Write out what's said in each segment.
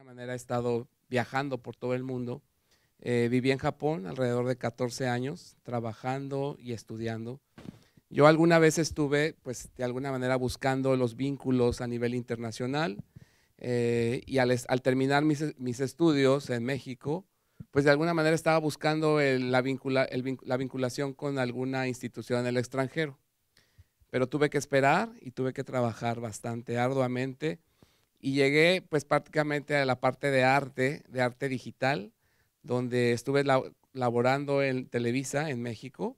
alguna manera he estado viajando por todo el mundo. Eh, viví en Japón alrededor de 14 años, trabajando y estudiando. Yo alguna vez estuve, pues de alguna manera, buscando los vínculos a nivel internacional eh, y al, terminar mis, estudios en México, pues de alguna manera estaba buscando la vinculación con alguna institución en el extranjero. Pero tuve que esperar y tuve que trabajar bastante arduamente y llegué pues prácticamente a la parte de arte, de arte digital, donde estuve laborando en Televisa en México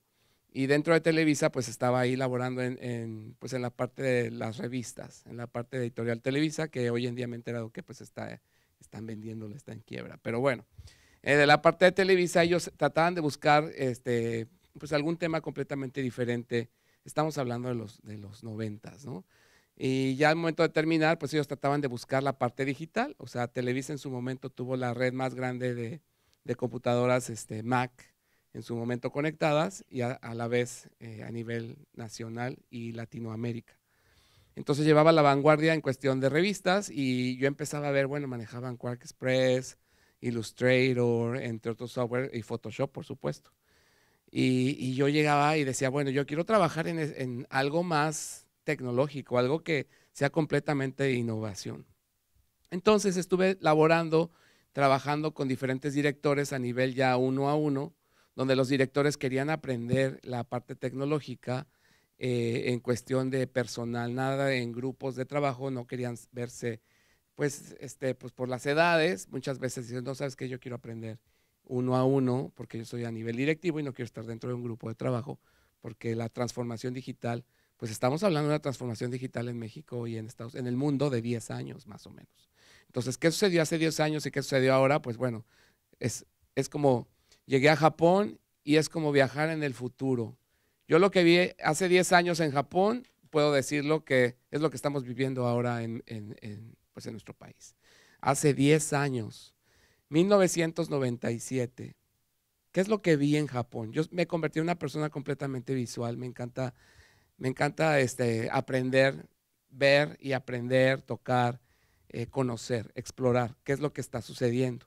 y dentro de Televisa pues estaba ahí laborando en, pues, en la parte de las revistas, en la parte editorial Televisa, que hoy en día me he enterado que pues está, están vendiéndola, está en quiebra. Pero bueno, eh, de la parte de Televisa ellos trataban de buscar este, pues algún tema completamente diferente. Estamos hablando de los, de los noventas, ¿no? Y ya al momento de terminar, pues ellos trataban de buscar la parte digital. O sea, Televisa en su momento tuvo la red más grande de, de computadoras este, Mac en su momento conectadas y a, la vez eh, a nivel nacional y Latinoamérica. Entonces llevaba la vanguardia en cuestión de revistas y yo empezaba a ver, bueno, manejaban Quark Express, Illustrator, entre otros software, y Photoshop, por supuesto. Y, y yo llegaba y decía, bueno, yo quiero trabajar en, en algo más tecnológico, algo que sea completamente innovación. Entonces estuve laborando, trabajando con diferentes directores a nivel ya uno a uno, donde los directores querían aprender la parte tecnológica eh, en cuestión de personal, nada en grupos de trabajo, no querían verse, pues, este, pues por las edades, muchas veces dicen, no sabes que yo quiero aprender uno a uno, porque yo soy a nivel directivo y no quiero estar dentro de un grupo de trabajo, porque la transformación digital pues estamos hablando de una transformación digital en México y en Estados en el mundo de 10 años más o menos. Entonces, ¿qué sucedió hace 10 años y qué sucedió ahora? Pues bueno, es, es como llegué a Japón y es como viajar en el futuro. Yo lo que vi hace 10 años en Japón, puedo decirlo que es lo que estamos viviendo ahora en, pues en nuestro país. Hace 10 años, 1997, ¿qué es lo que vi en Japón? Yo me convertí en una persona completamente visual, me encanta me encanta este, aprender, ver y aprender, tocar, eh, conocer, explorar qué es lo que está sucediendo.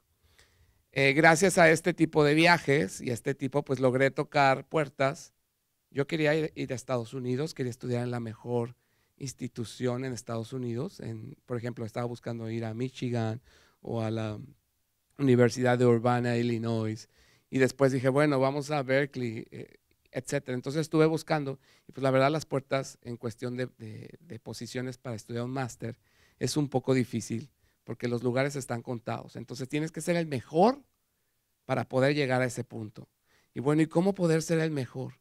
Eh, gracias a este tipo de viajes y a este tipo, pues logré tocar puertas. Yo quería ir, a Estados Unidos, quería estudiar en la mejor institución en Estados Unidos. En, por ejemplo, estaba buscando ir a Michigan o a la Universidad de Urbana, Illinois. Y después dije, bueno, vamos a Berkeley. Eh, etcétera. Entonces estuve buscando y pues la verdad las puertas en cuestión de, posiciones para estudiar un máster es un poco difícil porque los lugares están contados. Entonces tienes que ser el mejor para poder llegar a ese punto. Y bueno, ¿y cómo poder ser el mejor?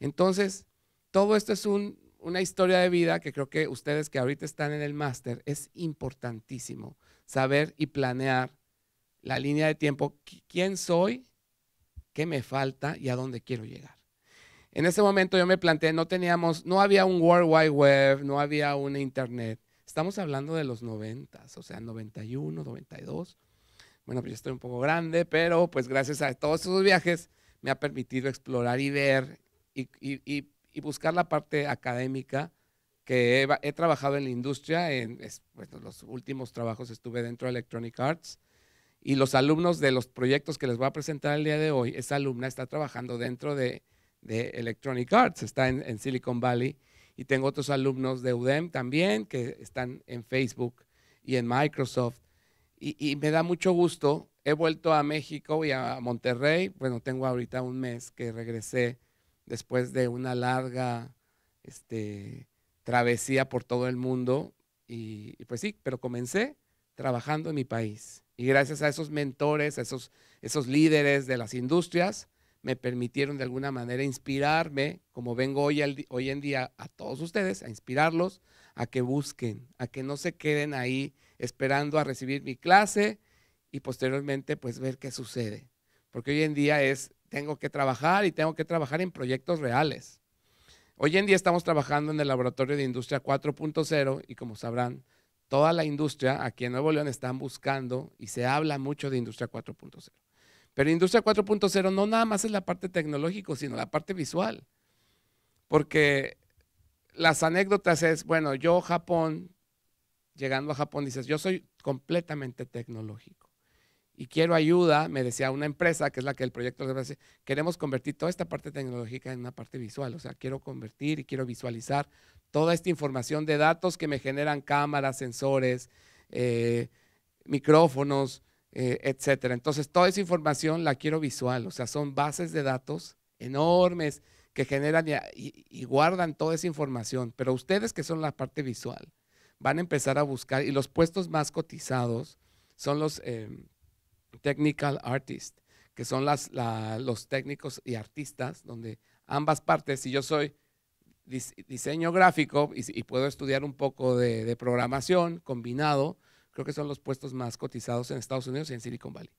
Entonces, todo esto es una historia de vida que creo que ustedes que ahorita están en el máster, es importantísimo saber y planear la línea de tiempo, quién soy, qué me falta y a dónde quiero llegar. En ese momento yo me planteé, no teníamos, no había un World Wide Web, no había un Internet. Estamos hablando de los 90, o sea, 91, 92. Bueno, pues yo estoy un poco grande, pero pues gracias a todos esos viajes me ha permitido explorar y ver y, buscar la parte académica que he, trabajado en la industria. En los últimos trabajos estuve dentro de Electronic Arts y los alumnos de los proyectos que les voy a presentar el día de hoy, esa alumna está trabajando dentro de de Electronic Arts, está en, en, Silicon Valley. Y tengo otros alumnos de UDEM también que están en Facebook y en Microsoft. Y, y me da mucho gusto. He vuelto a México y a Monterrey. Bueno, tengo ahorita un mes que regresé después de una larga este, travesía por todo el mundo. Y, pues sí, pero comencé trabajando en mi país. Y gracias a esos mentores, a esos, esos líderes de las industrias, me permitieron de alguna manera inspirarme, como vengo hoy, en día a todos ustedes, a inspirarlos, a que busquen, a que no se queden ahí esperando a recibir mi clase y posteriormente pues ver qué sucede. Porque hoy en día es, tengo que trabajar y tengo que trabajar en proyectos reales. Hoy en día estamos trabajando en el laboratorio de industria 4.0 y como sabrán, toda la industria aquí en Nuevo León están buscando y se habla mucho de industria 4.0. Pero Industria 4.0 no nada más es la parte tecnológica, sino la parte visual. Porque las anécdotas es, bueno, yo Japón, llegando a Japón, dices, yo soy completamente tecnológico y quiero ayuda, me decía una empresa, que es la que el proyecto hace, queremos convertir toda esta parte tecnológica en una parte visual, o sea, quiero convertir y quiero visualizar toda esta información de datos que me generan cámaras, sensores, eh, micrófonos, eh, etcétera. Entonces, toda esa información la quiero visual, o sea, son bases de datos enormes que generan y, guardan toda esa información, pero ustedes que son la parte visual van a empezar a buscar y los puestos más cotizados son los em, technical artists, que son los técnicos y artistas, donde ambas partes, si yo soy diseño gráfico y, puedo estudiar un poco de programación combinado, creo que son los puestos más cotizados en Estados Unidos y en Silicon Valley.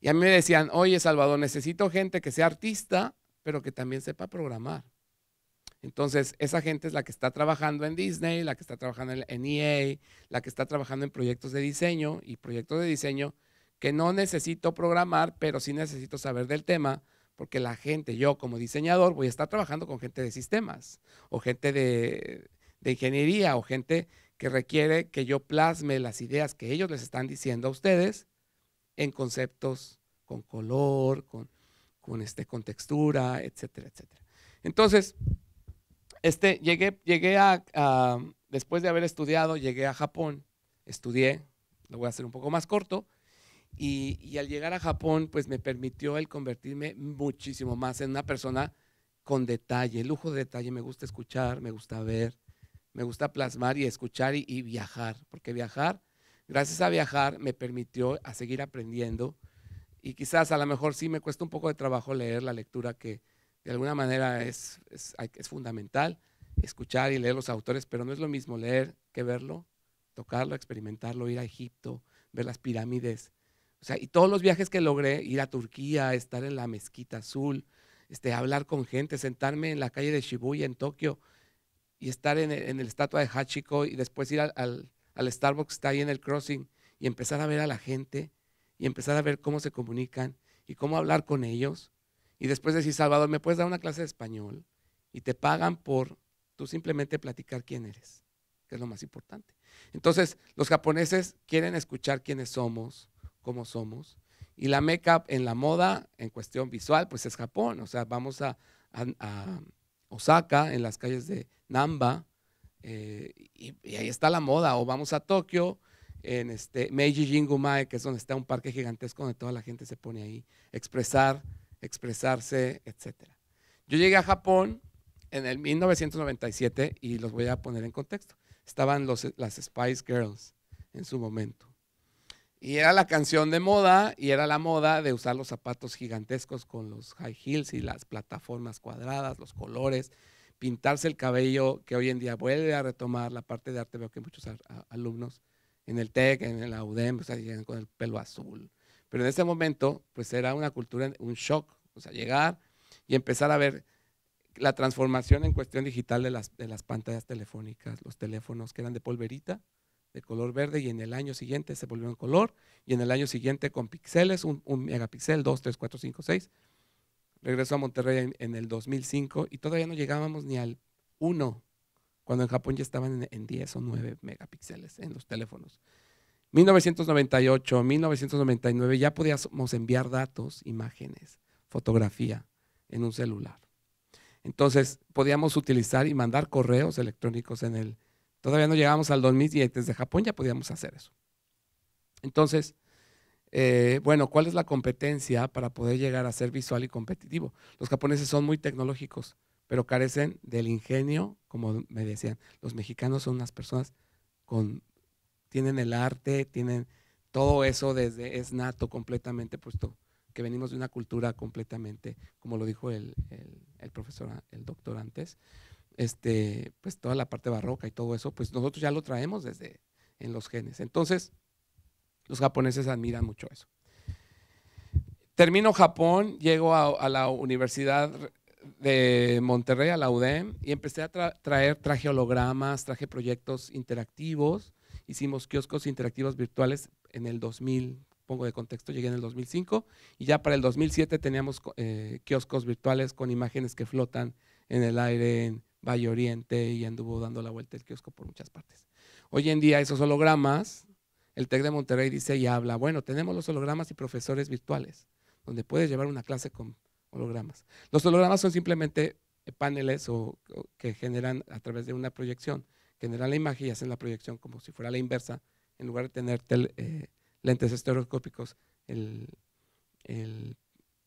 Y a mí me decían, oye Salvador, necesito gente que sea artista, pero que también sepa programar. Entonces, esa gente es la que está trabajando en Disney, la que está trabajando en EA, e la que está trabajando en proyectos de diseño y proyectos de diseño que no necesito programar, pero sí necesito saber del tema, porque la gente, yo como diseñador, voy a estar trabajando con gente de sistemas o gente de, ingeniería o gente que requiere que yo plasme las ideas que ellos les están diciendo a ustedes en conceptos con color, con, este, textura, etcétera, etcétera. Entonces, este, llegué, llegué a, después de haber estudiado, llegué a Japón, estudié, lo voy a hacer un poco más corto, y, y al llegar a Japón, pues me permitió el convertirme muchísimo más en una persona con detalle, lujo de detalle, me gusta escuchar, me gusta ver, me gusta plasmar y escuchar y, viajar, porque viajar, gracias a viajar me permitió a seguir aprendiendo y quizás a lo mejor sí me cuesta un poco de trabajo leer la lectura que de alguna manera es, es, fundamental, escuchar y leer los autores, pero no es lo mismo leer que verlo, tocarlo, experimentarlo, ir a Egipto, ver las pirámides. O sea, y todos los viajes que logré, ir a Turquía, estar en la Mezquita Azul, este, hablar con gente, sentarme en la calle de Shibuya en Tokio, y estar en el, estatua de Hachiko y después ir al, Starbucks que está ahí en el crossing y empezar a ver a la gente y empezar a ver cómo se comunican y cómo hablar con ellos. Y después decir, Salvador, ¿me puedes dar una clase de español? Y te pagan por tú simplemente platicar quién eres, que es lo más importante. Entonces, los japoneses quieren escuchar quiénes somos, cómo somos. Y la make en la moda, en cuestión visual, pues es Japón. O sea, vamos a, a Osaka, en las calles de, Namba, eh, y, ahí está la moda, o vamos a Tokio, en este Meiji Jingumae, que es donde está un parque gigantesco donde toda la gente se pone ahí, expresar, expresarse, etc. Yo llegué a Japón en el 1997 y los voy a poner en contexto. Estaban las Spice Girls en su momento. Y era la canción de moda y era la moda de usar los zapatos gigantescos con los high heels y las plataformas cuadradas, los colores, pintarse el cabello, que hoy en día vuelve a retomar la parte de arte. Veo que muchos alumnos en el TEC, en la UDEM, con el pelo azul. Pero en ese momento, pues era una cultura, un shock, o sea, llegar y empezar a ver la transformación en cuestión digital de las, de las pantallas telefónicas, los teléfonos que eran de polverita, de color verde, y en el año siguiente se volvieron color, y en el año siguiente con píxeles, un, un megapíxel, 2, 3, 4, 5, 6, regresó a Monterrey en, el 2005 y todavía no llegábamos ni al 1, cuando en Japón ya estaban en, 10 o 9 megapíxeles en los teléfonos. 1998, 1999 ya podíamos enviar datos, imágenes, fotografía en un celular. Entonces podíamos utilizar y mandar correos electrónicos en el... Todavía no llegábamos al 2010, desde Japón ya podíamos hacer eso. Entonces, eh, bueno, ¿cuál es la competencia para poder llegar a ser visual y competitivo? Los japoneses son muy tecnológicos, pero carecen del ingenio, como me decían. Los mexicanos son unas personas con, tienen el arte, tienen todo eso desde, es nato completamente, puesto que venimos de una cultura completamente, como lo dijo el, profesor, el doctor antes, este, pues toda la parte barroca y todo eso, pues nosotros ya lo traemos desde en los genes. Entonces, los japoneses admiran mucho eso. Termino Japón, llego a, la Universidad de Monterrey, a la UDEM, y empecé a traer, traje hologramas, traje proyectos interactivos, hicimos kioscos interactivos virtuales en el 2000, pongo de contexto, llegué en el 2005, y ya para el 2007 teníamos eh, kioscos virtuales con imágenes que flotan en el aire en Valle Oriente y anduvo dando la vuelta el kiosco por muchas partes. Hoy en día esos hologramas el TEC de Monterrey dice y habla, bueno, tenemos los hologramas y profesores virtuales, donde puedes llevar una clase con hologramas. Los hologramas son simplemente eh, paneles o, que generan a través de una proyección, generan la imagen y hacen la proyección como si fuera la inversa, en lugar de tener eh, lentes estereoscópicos, el,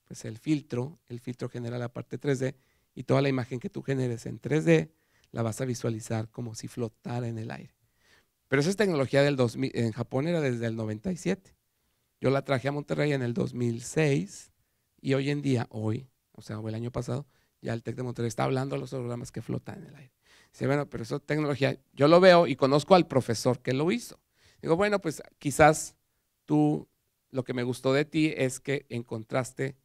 pues, el filtro, el filtro genera la parte 3D y toda la imagen que tú generes en 3D la vas a visualizar como si flotara en el aire. Pero esa tecnología del 2000, en Japón era desde el 97. Yo la traje a Monterrey en el 2006 y hoy en día, hoy, o sea, el año pasado, ya el TEC de Monterrey está hablando de los programas que flotan en el aire. Dice, bueno, pero esa tecnología, yo lo veo y conozco al profesor que lo hizo. Digo, bueno, pues quizás tú, lo que me gustó de ti es que encontraste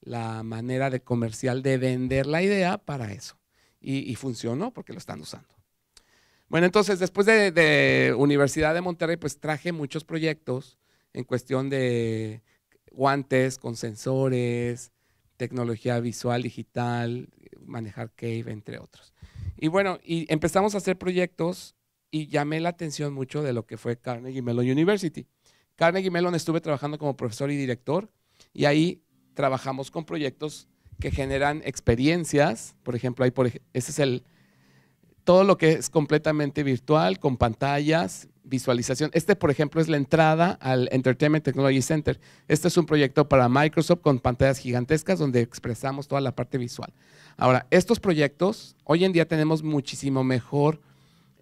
la manera de comercial de vender la idea para eso. y funcionó porque lo están usando. Bueno, entonces después de, Universidad de Monterrey, pues traje muchos proyectos en cuestión de guantes con sensores, tecnología visual, digital, manejar Cave, entre otros. Y bueno, y empezamos a hacer proyectos y llamé la atención mucho de lo que fue Carnegie Mellon University. Carnegie Mellon estuve trabajando como profesor y director y ahí trabajamos con proyectos que generan experiencias. Por ejemplo, ahí por, ese es el, todo lo que es completamente virtual, con pantallas, visualización. Este, por ejemplo, es la entrada al Entertainment Technology Center. Este es un proyecto para Microsoft con pantallas gigantescas donde expresamos toda la parte visual. Ahora, estos proyectos, hoy en día tenemos muchísimo mejor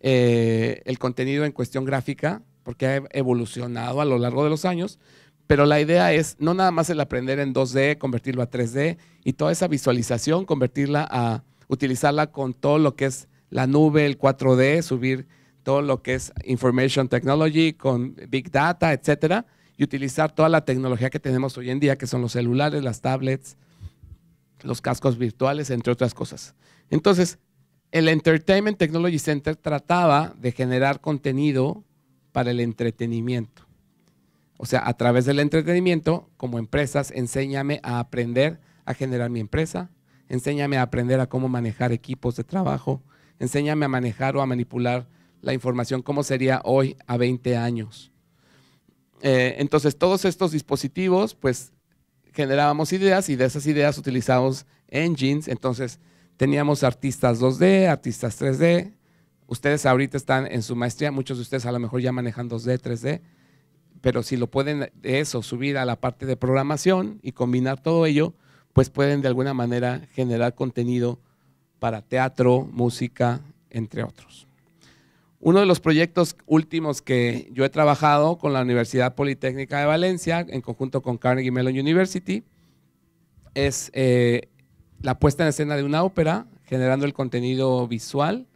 eh, el contenido en cuestión gráfica porque ha evolucionado a lo largo de los años, pero la idea es no nada más el aprender en 2D, convertirlo a 3D y toda esa visualización, convertirla a utilizarla con todo lo que es la nube, el 4D, subir todo lo que es Information Technology con Big Data, etcétera, y utilizar toda la tecnología que tenemos hoy en día, que son los celulares, las tablets, los cascos virtuales, entre otras cosas. Entonces, el Entertainment Technology Center trataba de generar contenido para el entretenimiento. O sea, a través del entretenimiento, como empresas, enséñame a aprender a generar mi empresa, enséñame a aprender a cómo manejar equipos de trabajo, enséñame a manejar o a manipular la información como sería hoy a 20 años. Eh, entonces, todos estos dispositivos, pues generábamos ideas y de esas ideas utilizábamos engines. Entonces, teníamos artistas 2D, artistas 3D. Ustedes ahorita están en su maestría, muchos de ustedes a lo mejor ya manejan 2D, 3D, pero si lo pueden eso, subir a la parte de programación y combinar todo ello, pues pueden de alguna manera generar contenido para teatro, música, entre otros. Uno de los proyectos últimos que yo he trabajado con la Universidad Politécnica de Valencia, en conjunto con Carnegie Mellon University, es eh, la puesta en escena de una ópera, generando el contenido visual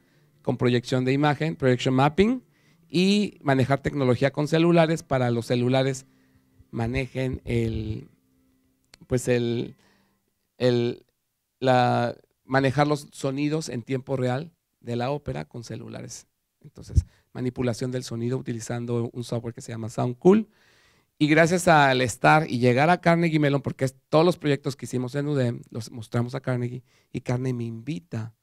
con proyección de imagen, projection mapping, y manejar tecnología con celulares para los celulares manejen el, pues el, el, la, manejar los sonidos en tiempo real de la ópera con celulares. Entonces, manipulación del sonido utilizando un software que se llama SoundCool. Y gracias al estar y llegar a Carnegie Mellon, porque todos los proyectos que hicimos en UDEM los mostramos a Carnegie y Carnegie me invita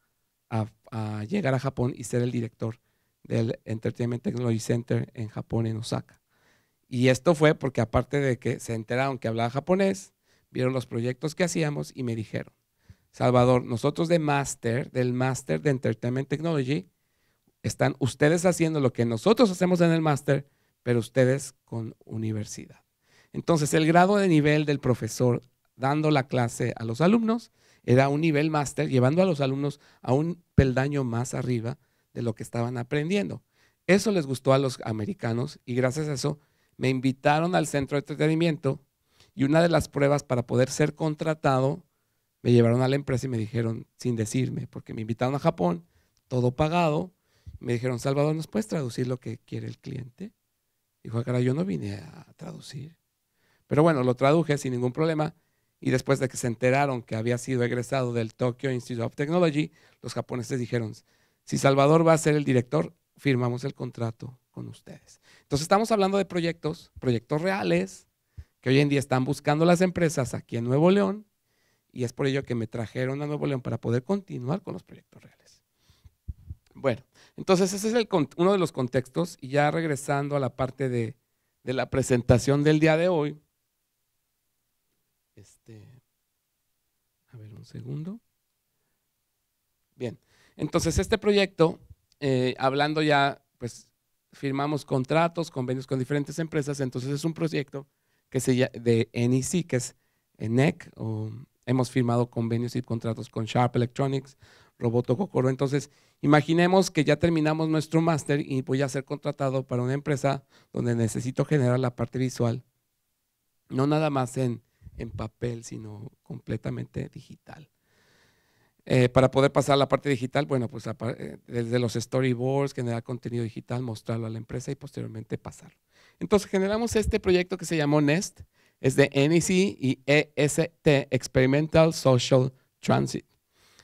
a llegar a Japón y ser el director del Entertainment Technology Center en Japón, en Osaka. Y esto fue porque aparte de que se enteraron que hablaba japonés, vieron los proyectos que hacíamos y me dijeron. Salvador, nosotros de Master, del Master de Entertainment Technology, están ustedes haciendo lo que nosotros hacemos en el Master, pero ustedes con universidad. Entonces, el grado de nivel del profesor dando la clase a los alumnos era un nivel máster, llevando a los alumnos a un peldaño más arriba de lo que estaban aprendiendo. Eso les gustó a los americanos y gracias a eso me invitaron al centro de entretenimiento y una de las pruebas para poder ser contratado me llevaron a la empresa y me dijeron, sin decirme, porque me invitaron a Japón, todo pagado, me dijeron, Salvador, ¿nos puedes traducir lo que quiere el cliente? Dijo, ah, cara, yo no vine a traducir. Pero bueno, lo traduje sin ningún problema. Y después de que se enteraron que había sido egresado del Tokyo Institute of Technology, los japoneses dijeron, si Salvador va a ser el director, firmamos el contrato con ustedes. Entonces estamos hablando de proyectos, proyectos reales, que hoy en día están buscando las empresas aquí en Nuevo León, y es por ello que me trajeron a Nuevo León para poder continuar con los proyectos reales. Bueno, entonces ese es uno de los contextos y ya regresando a la parte de, la presentación del día de hoy. Este, a ver un segundo. Bien, entonces este proyecto, eh, hablando ya, pues firmamos contratos, convenios con diferentes empresas, entonces es un proyecto que se de NEC, que es NEC o Hemos firmado convenios y contratos con Sharp Electronics, Roboto Cocoro. Entonces, imaginemos que ya terminamos nuestro máster y voy a ser contratado para una empresa donde necesito generar la parte visual, no nada más en, papel, sino completamente digital. Eh, para poder pasar la parte digital, bueno, pues eh, desde los storyboards, generar contenido digital, mostrarlo a la empresa y posteriormente pasarlo. Entonces generamos este proyecto que se llamó Nest, es de NEC y EST, Experimental Social Transit,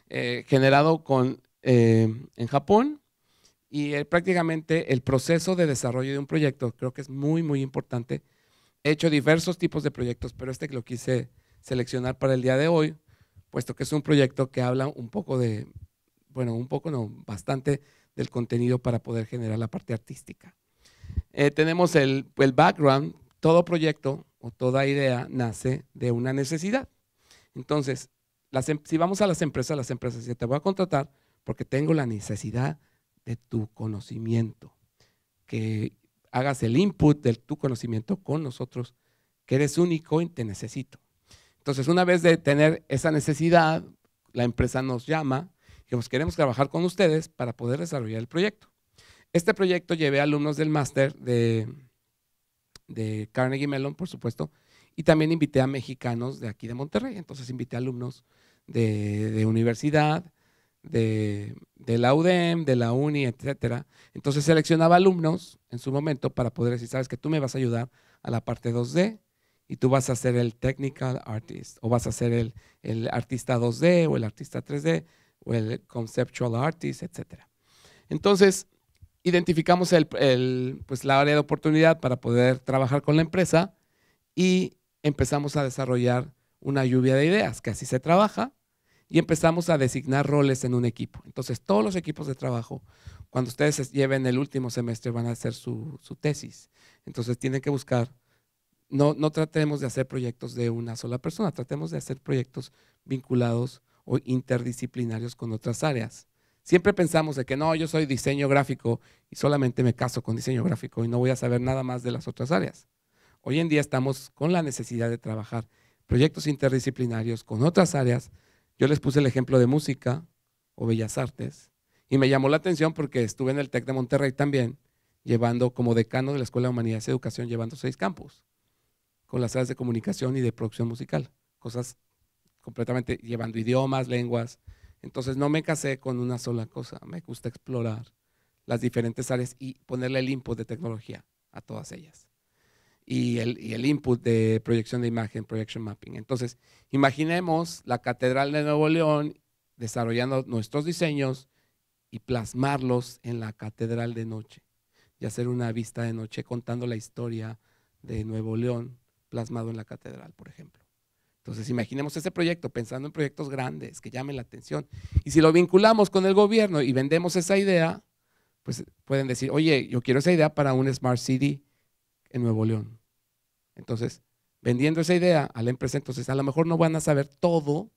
eh, generado con, eh, en Japón. Y eh, prácticamente el proceso de desarrollo de un proyecto creo que es muy, muy importante. He hecho diversos tipos de proyectos, pero este que lo quise seleccionar para el día de hoy, puesto que es un proyecto que habla un poco de, bueno, un poco no, bastante del contenido para poder generar la parte artística. tenemos el, el, background, todo proyecto o toda idea nace de una necesidad. Entonces, em, si vamos a las empresas, las empresas dicen, te voy a contratar porque tengo la necesidad de tu conocimiento, que hagas el input de tu conocimiento con nosotros, que eres único y te necesito. Entonces, una vez de tener esa necesidad, la empresa nos llama, que queremos trabajar con ustedes para poder desarrollar el proyecto. Este proyecto llevé alumnos del máster de de Carnegie Mellon, por supuesto, y también invité a mexicanos de aquí de Monterrey. Entonces invité a alumnos de, universidad, de, la UDEM, de la UNI, etcétera. Entonces seleccionaba alumnos en su momento para poder decir, sabes que tú me vas a ayudar a la parte 2D y tú vas a ser el technical artist o vas a ser el, el artista 2D o el artista 3D o el conceptual artist, etcétera. Entonces, identificamos el, pues, la área de oportunidad para poder trabajar con la empresa y empezamos a desarrollar una lluvia de ideas, que así se trabaja, y empezamos a designar roles en un equipo. Entonces, todos los equipos de trabajo, cuando ustedes lleven el último semestre, van a hacer su, tesis. Entonces, tienen que buscar, no tratemos de hacer proyectos de una sola persona, tratemos de hacer proyectos vinculados o interdisciplinarios con otras áreas. Siempre pensamos de que no, yo soy diseño gráfico y solamente me caso con diseño gráfico y no voy a saber nada más de las otras áreas. Hoy en día estamos con la necesidad de trabajar proyectos interdisciplinarios con otras áreas. Yo les puse el ejemplo de música o bellas artes y me llamó la atención porque estuve en el TEC de Monterrey también, llevando como decano de la Escuela de Humanidades y Educación, llevando seis campos con las áreas de comunicación y de producción musical, cosas completamente llevando idiomas, lenguas, entonces no me casé con una sola cosa, me gusta explorar las diferentes áreas y ponerle el input de tecnología a todas ellas. Y el, input de proyección de imagen, projection mapping. Entonces, imaginemos la Catedral de Nuevo León desarrollando nuestros diseños y plasmarlos en la Catedral de Noche y hacer una vista de noche contando la historia de Nuevo León plasmado en la catedral, por ejemplo. Entonces, imaginemos ese proyecto pensando en proyectos grandes que llamen la atención. Y si lo vinculamos con el gobierno y vendemos esa idea, pues pueden decir, oye, yo quiero esa idea para un Smart City en Nuevo León. Entonces, vendiendo esa idea a la empresa, entonces a lo mejor no van a saber todo,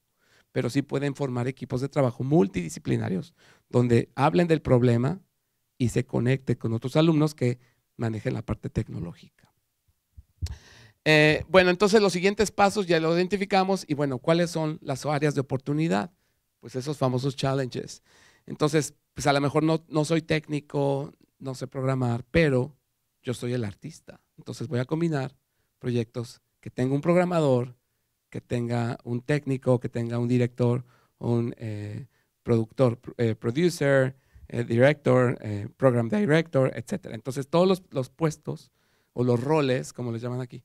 pero sí pueden formar equipos de trabajo multidisciplinarios donde hablen del problema y se conecten con otros alumnos que manejen la parte tecnológica. Eh, bueno, entonces los siguientes pasos ya lo identificamos y bueno, ¿cuáles son las áreas de oportunidad? Pues esos famosos challenges. Entonces, pues a lo mejor no, soy técnico, no sé programar, pero yo soy el artista. Entonces voy a combinar proyectos que tenga un programador, que tenga un técnico, que tenga un director, un eh, productor, eh, producer, director, program director, etc. Entonces todos los, los puestos o los roles, como les llaman aquí,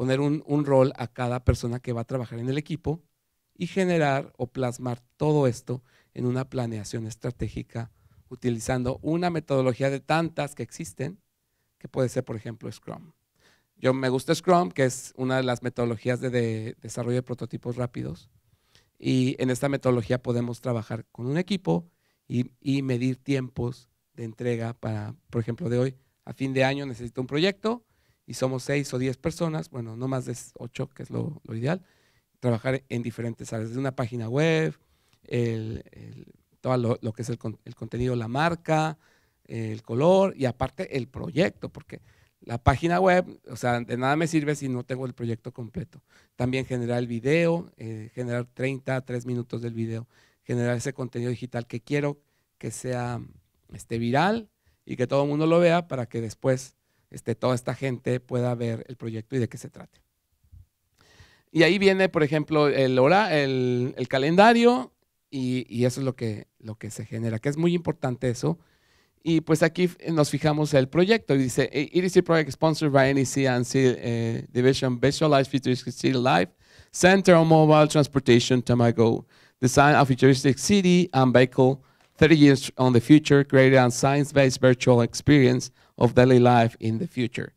poner un, rol a cada persona que va a trabajar en el equipo y generar o plasmar todo esto en una planeación estratégica utilizando una metodología de tantas que existen, que puede ser, por ejemplo, Scrum. Yo me gusta Scrum, que es una de las metodologías de, desarrollo de prototipos rápidos. Y en esta metodología podemos trabajar con un equipo y medir tiempos de entrega para, por ejemplo, de hoy. A fin de año necesito un proyecto, y somos seis o diez personas, bueno, no más de ocho, que es lo, ideal, trabajar en diferentes áreas, desde una página web, el, todo lo, que es el, contenido, la marca, el color y aparte el proyecto, porque la página web, o sea, de nada me sirve si no tengo el proyecto completo. También generar el video, eh, generar 30, 3 minutos del video, generar ese contenido digital que quiero que sea este, viral y que todo el mundo lo vea para que después este, toda esta gente pueda ver el proyecto y de qué se trate. Y ahí viene, por ejemplo, el, hora, el, el calendario y, y, eso es lo que, lo que se genera, que es muy importante eso. Y pues aquí nos fijamos el proyecto. Dice, EDC Project sponsored by NEC and eh, Division Visualized Futuristic City Life, Center on Mobile Transportation, Tamago, Design of Futuristic City and Vehicle, 30 Years on the Future, Created and Science-Based Virtual Experience, of Daily Life in the Future.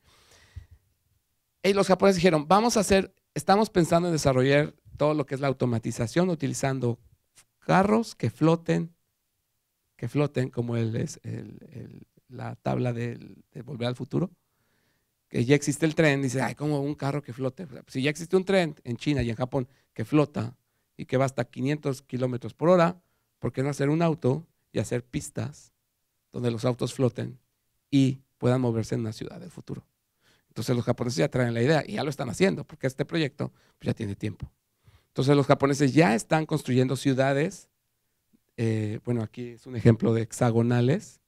Y los japoneses dijeron, vamos a hacer, estamos pensando en desarrollar todo lo que es la automatización utilizando carros que floten, que floten como es la tabla de, Volver al Futuro, que ya existe el tren, dice, ay, como un carro que flote. Si ya existe un tren en China y en Japón que flota y que va hasta 500 kilómetros por hora, ¿por qué no hacer un auto y hacer pistas donde los autos floten y puedan moverse en una ciudad del futuro. Entonces los japoneses ya traen la idea y ya lo están haciendo porque este proyecto pues, ya tiene tiempo. Entonces los japoneses ya están construyendo ciudades, eh, bueno, aquí es un ejemplo de hexagonales,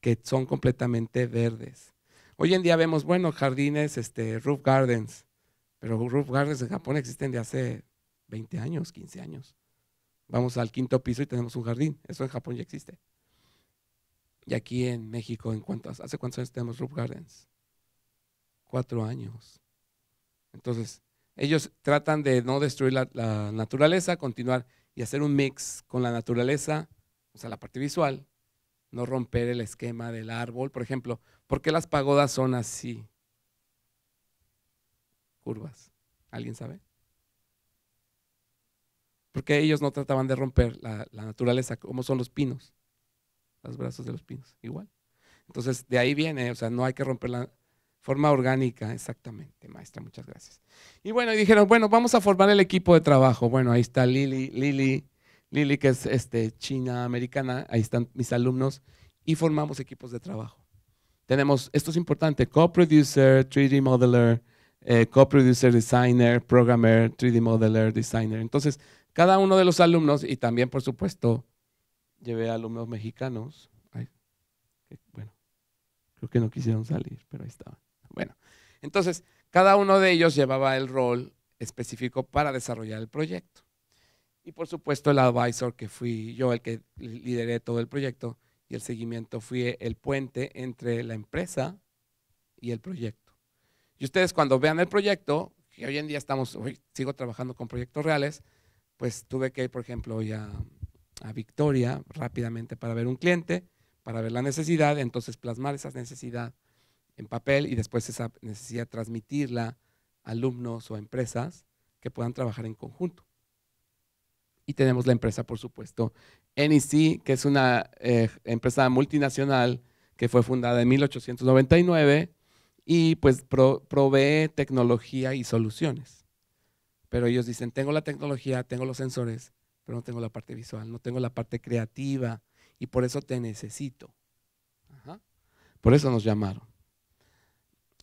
que son completamente verdes. Hoy en día vemos, bueno, jardines, este, roof gardens, pero roof gardens en Japón existen de hace 20 años, 15 años. Vamos al quinto piso y tenemos un jardín, eso en Japón ya existe. Y aquí en México, ¿en cuántos, ¿hace cuántos años tenemos Roof Gardens? Cuatro años. Entonces, ellos tratan de no destruir la, naturaleza, continuar y hacer un mix con la naturaleza, o sea, la parte visual, no romper el esquema del árbol. Por ejemplo, ¿por qué las pagodas son así? Curvas. ¿Alguien sabe? Porque ellos no trataban de romper la, la naturaleza, como son los pinos. Los brazos de los pinos, igual. Entonces, de ahí viene, o sea, no hay que romper la forma orgánica, exactamente, maestra, muchas gracias. Y bueno, dijeron, bueno, vamos a formar el equipo de trabajo. Bueno, ahí está Lili, Lili, Lili, que es este, china americana, ahí están mis alumnos, y formamos equipos de trabajo. Tenemos, esto es importante, co-producer, 3D modeler, eh, co-producer, designer, programmer, 3D modeler, designer. Entonces, cada uno de los alumnos y también, por supuesto, llevé alumnos mexicanos. bueno, creo que no quisieron salir, pero ahí estaban. Bueno, entonces, cada uno de ellos llevaba el rol específico para desarrollar el proyecto. Y por supuesto, el advisor que fui yo, el que lideré todo el proyecto y el seguimiento, fui el puente entre la empresa y el proyecto. Y ustedes cuando vean el proyecto, que hoy en día estamos, hoy sigo trabajando con proyectos reales, pues tuve que ir, por ejemplo, ya a Victoria rápidamente para ver un cliente, para ver la necesidad, entonces plasmar esa necesidad en papel y después esa necesidad transmitirla a alumnos o a empresas que puedan trabajar en conjunto. Y tenemos la empresa, por supuesto, NEC, que es una eh, empresa multinacional que fue fundada en 1899 y pues provee tecnología y soluciones. Pero ellos dicen, tengo la tecnología, tengo los sensores, pero no tengo la parte visual, no tengo la parte creativa y por eso te necesito. Por eso nos llamaron.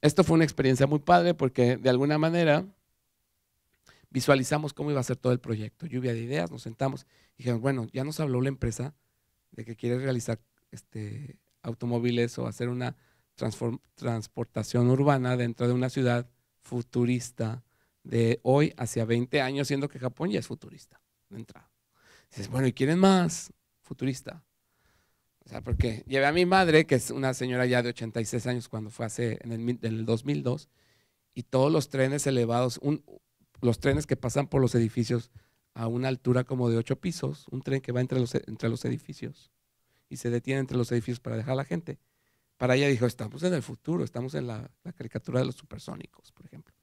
Esto fue una experiencia muy padre porque de alguna manera visualizamos cómo iba a ser todo el proyecto. Lluvia de ideas, nos sentamos y dijimos, bueno, ya nos habló la empresa de que quiere realizar este, automóviles o hacer una transportación urbana dentro de una ciudad futurista de hoy hacia 20 años, siendo que Japón ya es futurista de entrada. Dices, bueno, ¿y quieren más? Futurista. O sea, porque llevé a mi madre, que es una señora ya de 86 años cuando fue hace, en el, 2002, y todos los trenes elevados, un, los trenes que pasan por los edificios a una altura como de ocho pisos, un tren que va entre los, entre los edificios y se detiene entre los edificios para dejar a la gente. Para ella dijo, estamos en el futuro, estamos en la, la caricatura de los supersónicos, por ejemplo,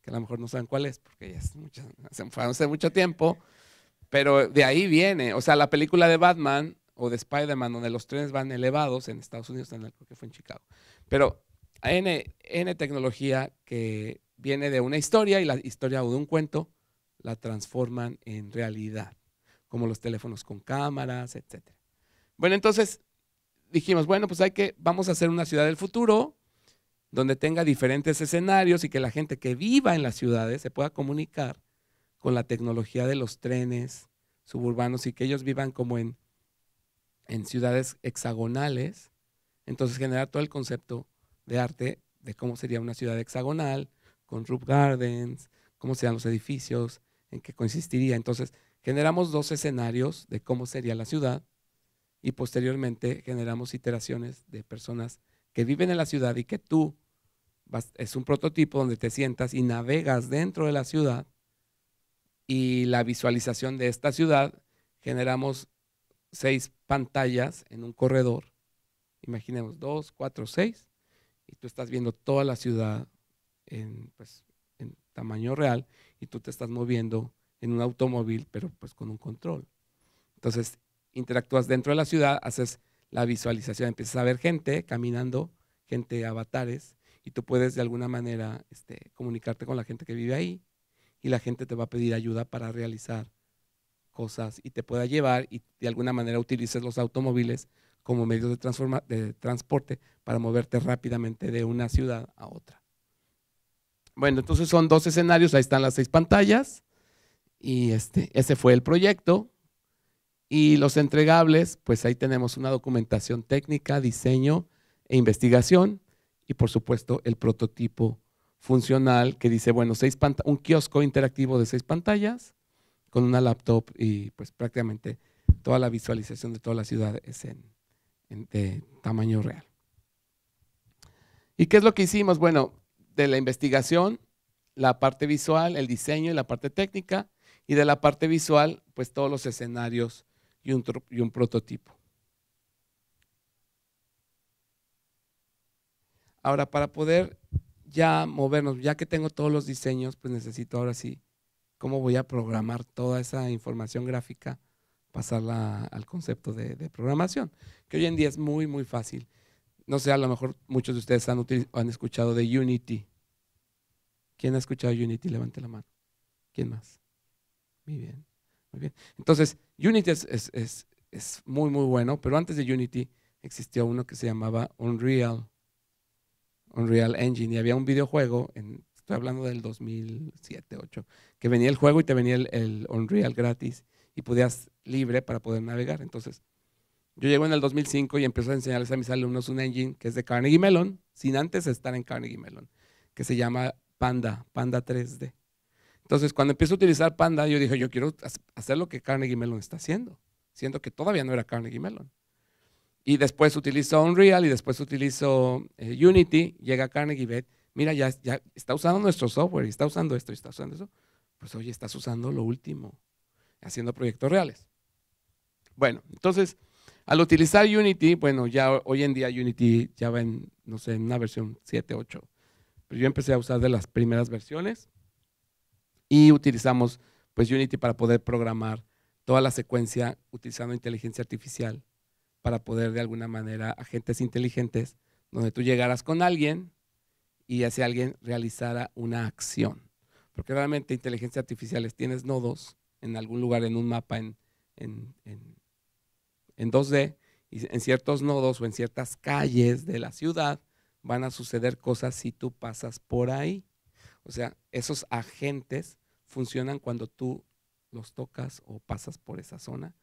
que a lo mejor no saben cuál es, porque ya se hace mucho tiempo, pero de ahí viene, o sea, la película de Batman o de Spider-Man, donde los trenes van elevados en Estados Unidos, en el, creo que fue en Chicago. Pero N, N tecnología que viene de una historia y la historia o de un cuento la transforman en realidad, como los teléfonos con cámaras, etc. Bueno, entonces dijimos, bueno, pues hay que, vamos a hacer una ciudad del futuro donde tenga diferentes escenarios y que la gente que viva en las ciudades se pueda comunicar con la tecnología de los trenes suburbanos y que ellos vivan como en, en ciudades hexagonales, entonces genera todo el concepto de arte de cómo sería una ciudad hexagonal, con roof gardens, cómo serían los edificios, en qué consistiría. Entonces, generamos dos escenarios de cómo sería la ciudad y posteriormente generamos iteraciones de personas que viven en la ciudad y que tú es un prototipo donde te sientas y navegas dentro de la ciudad y la visualización de esta ciudad, generamos seis pantallas en un corredor. Imaginemos dos, cuatro, seis, y tú estás viendo toda la ciudad pues, en, tamaño real y tú te estás moviendo en un automóvil, pero pues con un control. Entonces, interactúas dentro de la ciudad, haces la visualización, empiezas a ver gente caminando, gente avatares, y tú puedes de alguna manera este, comunicarte con la gente que vive ahí, y la gente te va a pedir ayuda para realizar cosas y te pueda llevar y de alguna manera utilices los automóviles como medio de, de transporte para moverte rápidamente de una ciudad a otra. Bueno, entonces son dos escenarios, ahí están las seis pantallas y este, ese fue el proyecto. Y los entregables, pues ahí tenemos una documentación técnica, diseño e investigación y por supuesto el prototipo funcional que dice, bueno, seis un kiosco interactivo de seis pantallas con una laptop y pues prácticamente toda la visualización de toda la ciudad es en, de tamaño real. ¿Y qué es lo que hicimos? Bueno, de la investigación, la parte visual, el diseño y la parte técnica, y de la parte visual, pues todos los escenarios y un, y un prototipo. Ahora, para poder ya movernos, ya que tengo todos los diseños, pues necesito ahora sí cómo voy a programar toda esa información gráfica, pasarla al concepto de, programación, que hoy en día es muy, muy fácil. No sé, a lo mejor muchos de ustedes han, escuchado de Unity. ¿Quién ha escuchado Unity? Levante la mano. ¿Quién más? Muy bien, muy bien. Entonces, Unity es, es muy, muy bueno, pero antes de Unity existió uno que se llamaba Unreal. Unreal Engine y había un videojuego, en, estoy hablando del 2007, 8, que venía el juego y te venía el, Unreal gratis y podías libre para poder navegar. Entonces, yo llego en el 2005 y empiezo a enseñarles a mis alumnos un engine que es de Carnegie Mellon, sin antes estar en Carnegie Mellon, que se llama Panda, Panda 3D. Entonces, cuando empiezo a utilizar Panda, yo dije, yo quiero hacer lo que Carnegie Mellon está haciendo, siento que todavía no era Carnegie Mellon. Y después utilizo Unreal y después utilizo eh, Unity, llega Carnegie Bet, mira, ya, ya está usando nuestro software, y está usando esto, y está usando eso. Pues hoy estás usando lo último, haciendo proyectos reales. Bueno, entonces, al utilizar Unity, bueno, ya hoy en día Unity ya va en, no sé, en una versión 7, 8. Pero yo empecé a usar de las primeras versiones y utilizamos pues Unity para poder programar toda la secuencia utilizando inteligencia artificial para poder de alguna manera agentes inteligentes, donde tú llegaras con alguien y ese alguien realizara una acción. Porque realmente inteligencia artificial tienes nodos en algún lugar, en un mapa, en, en 2D, y en ciertos nodos o en ciertas calles de la ciudad van a suceder cosas si tú pasas por ahí. O sea, esos agentes funcionan cuando tú los tocas o pasas por esa zona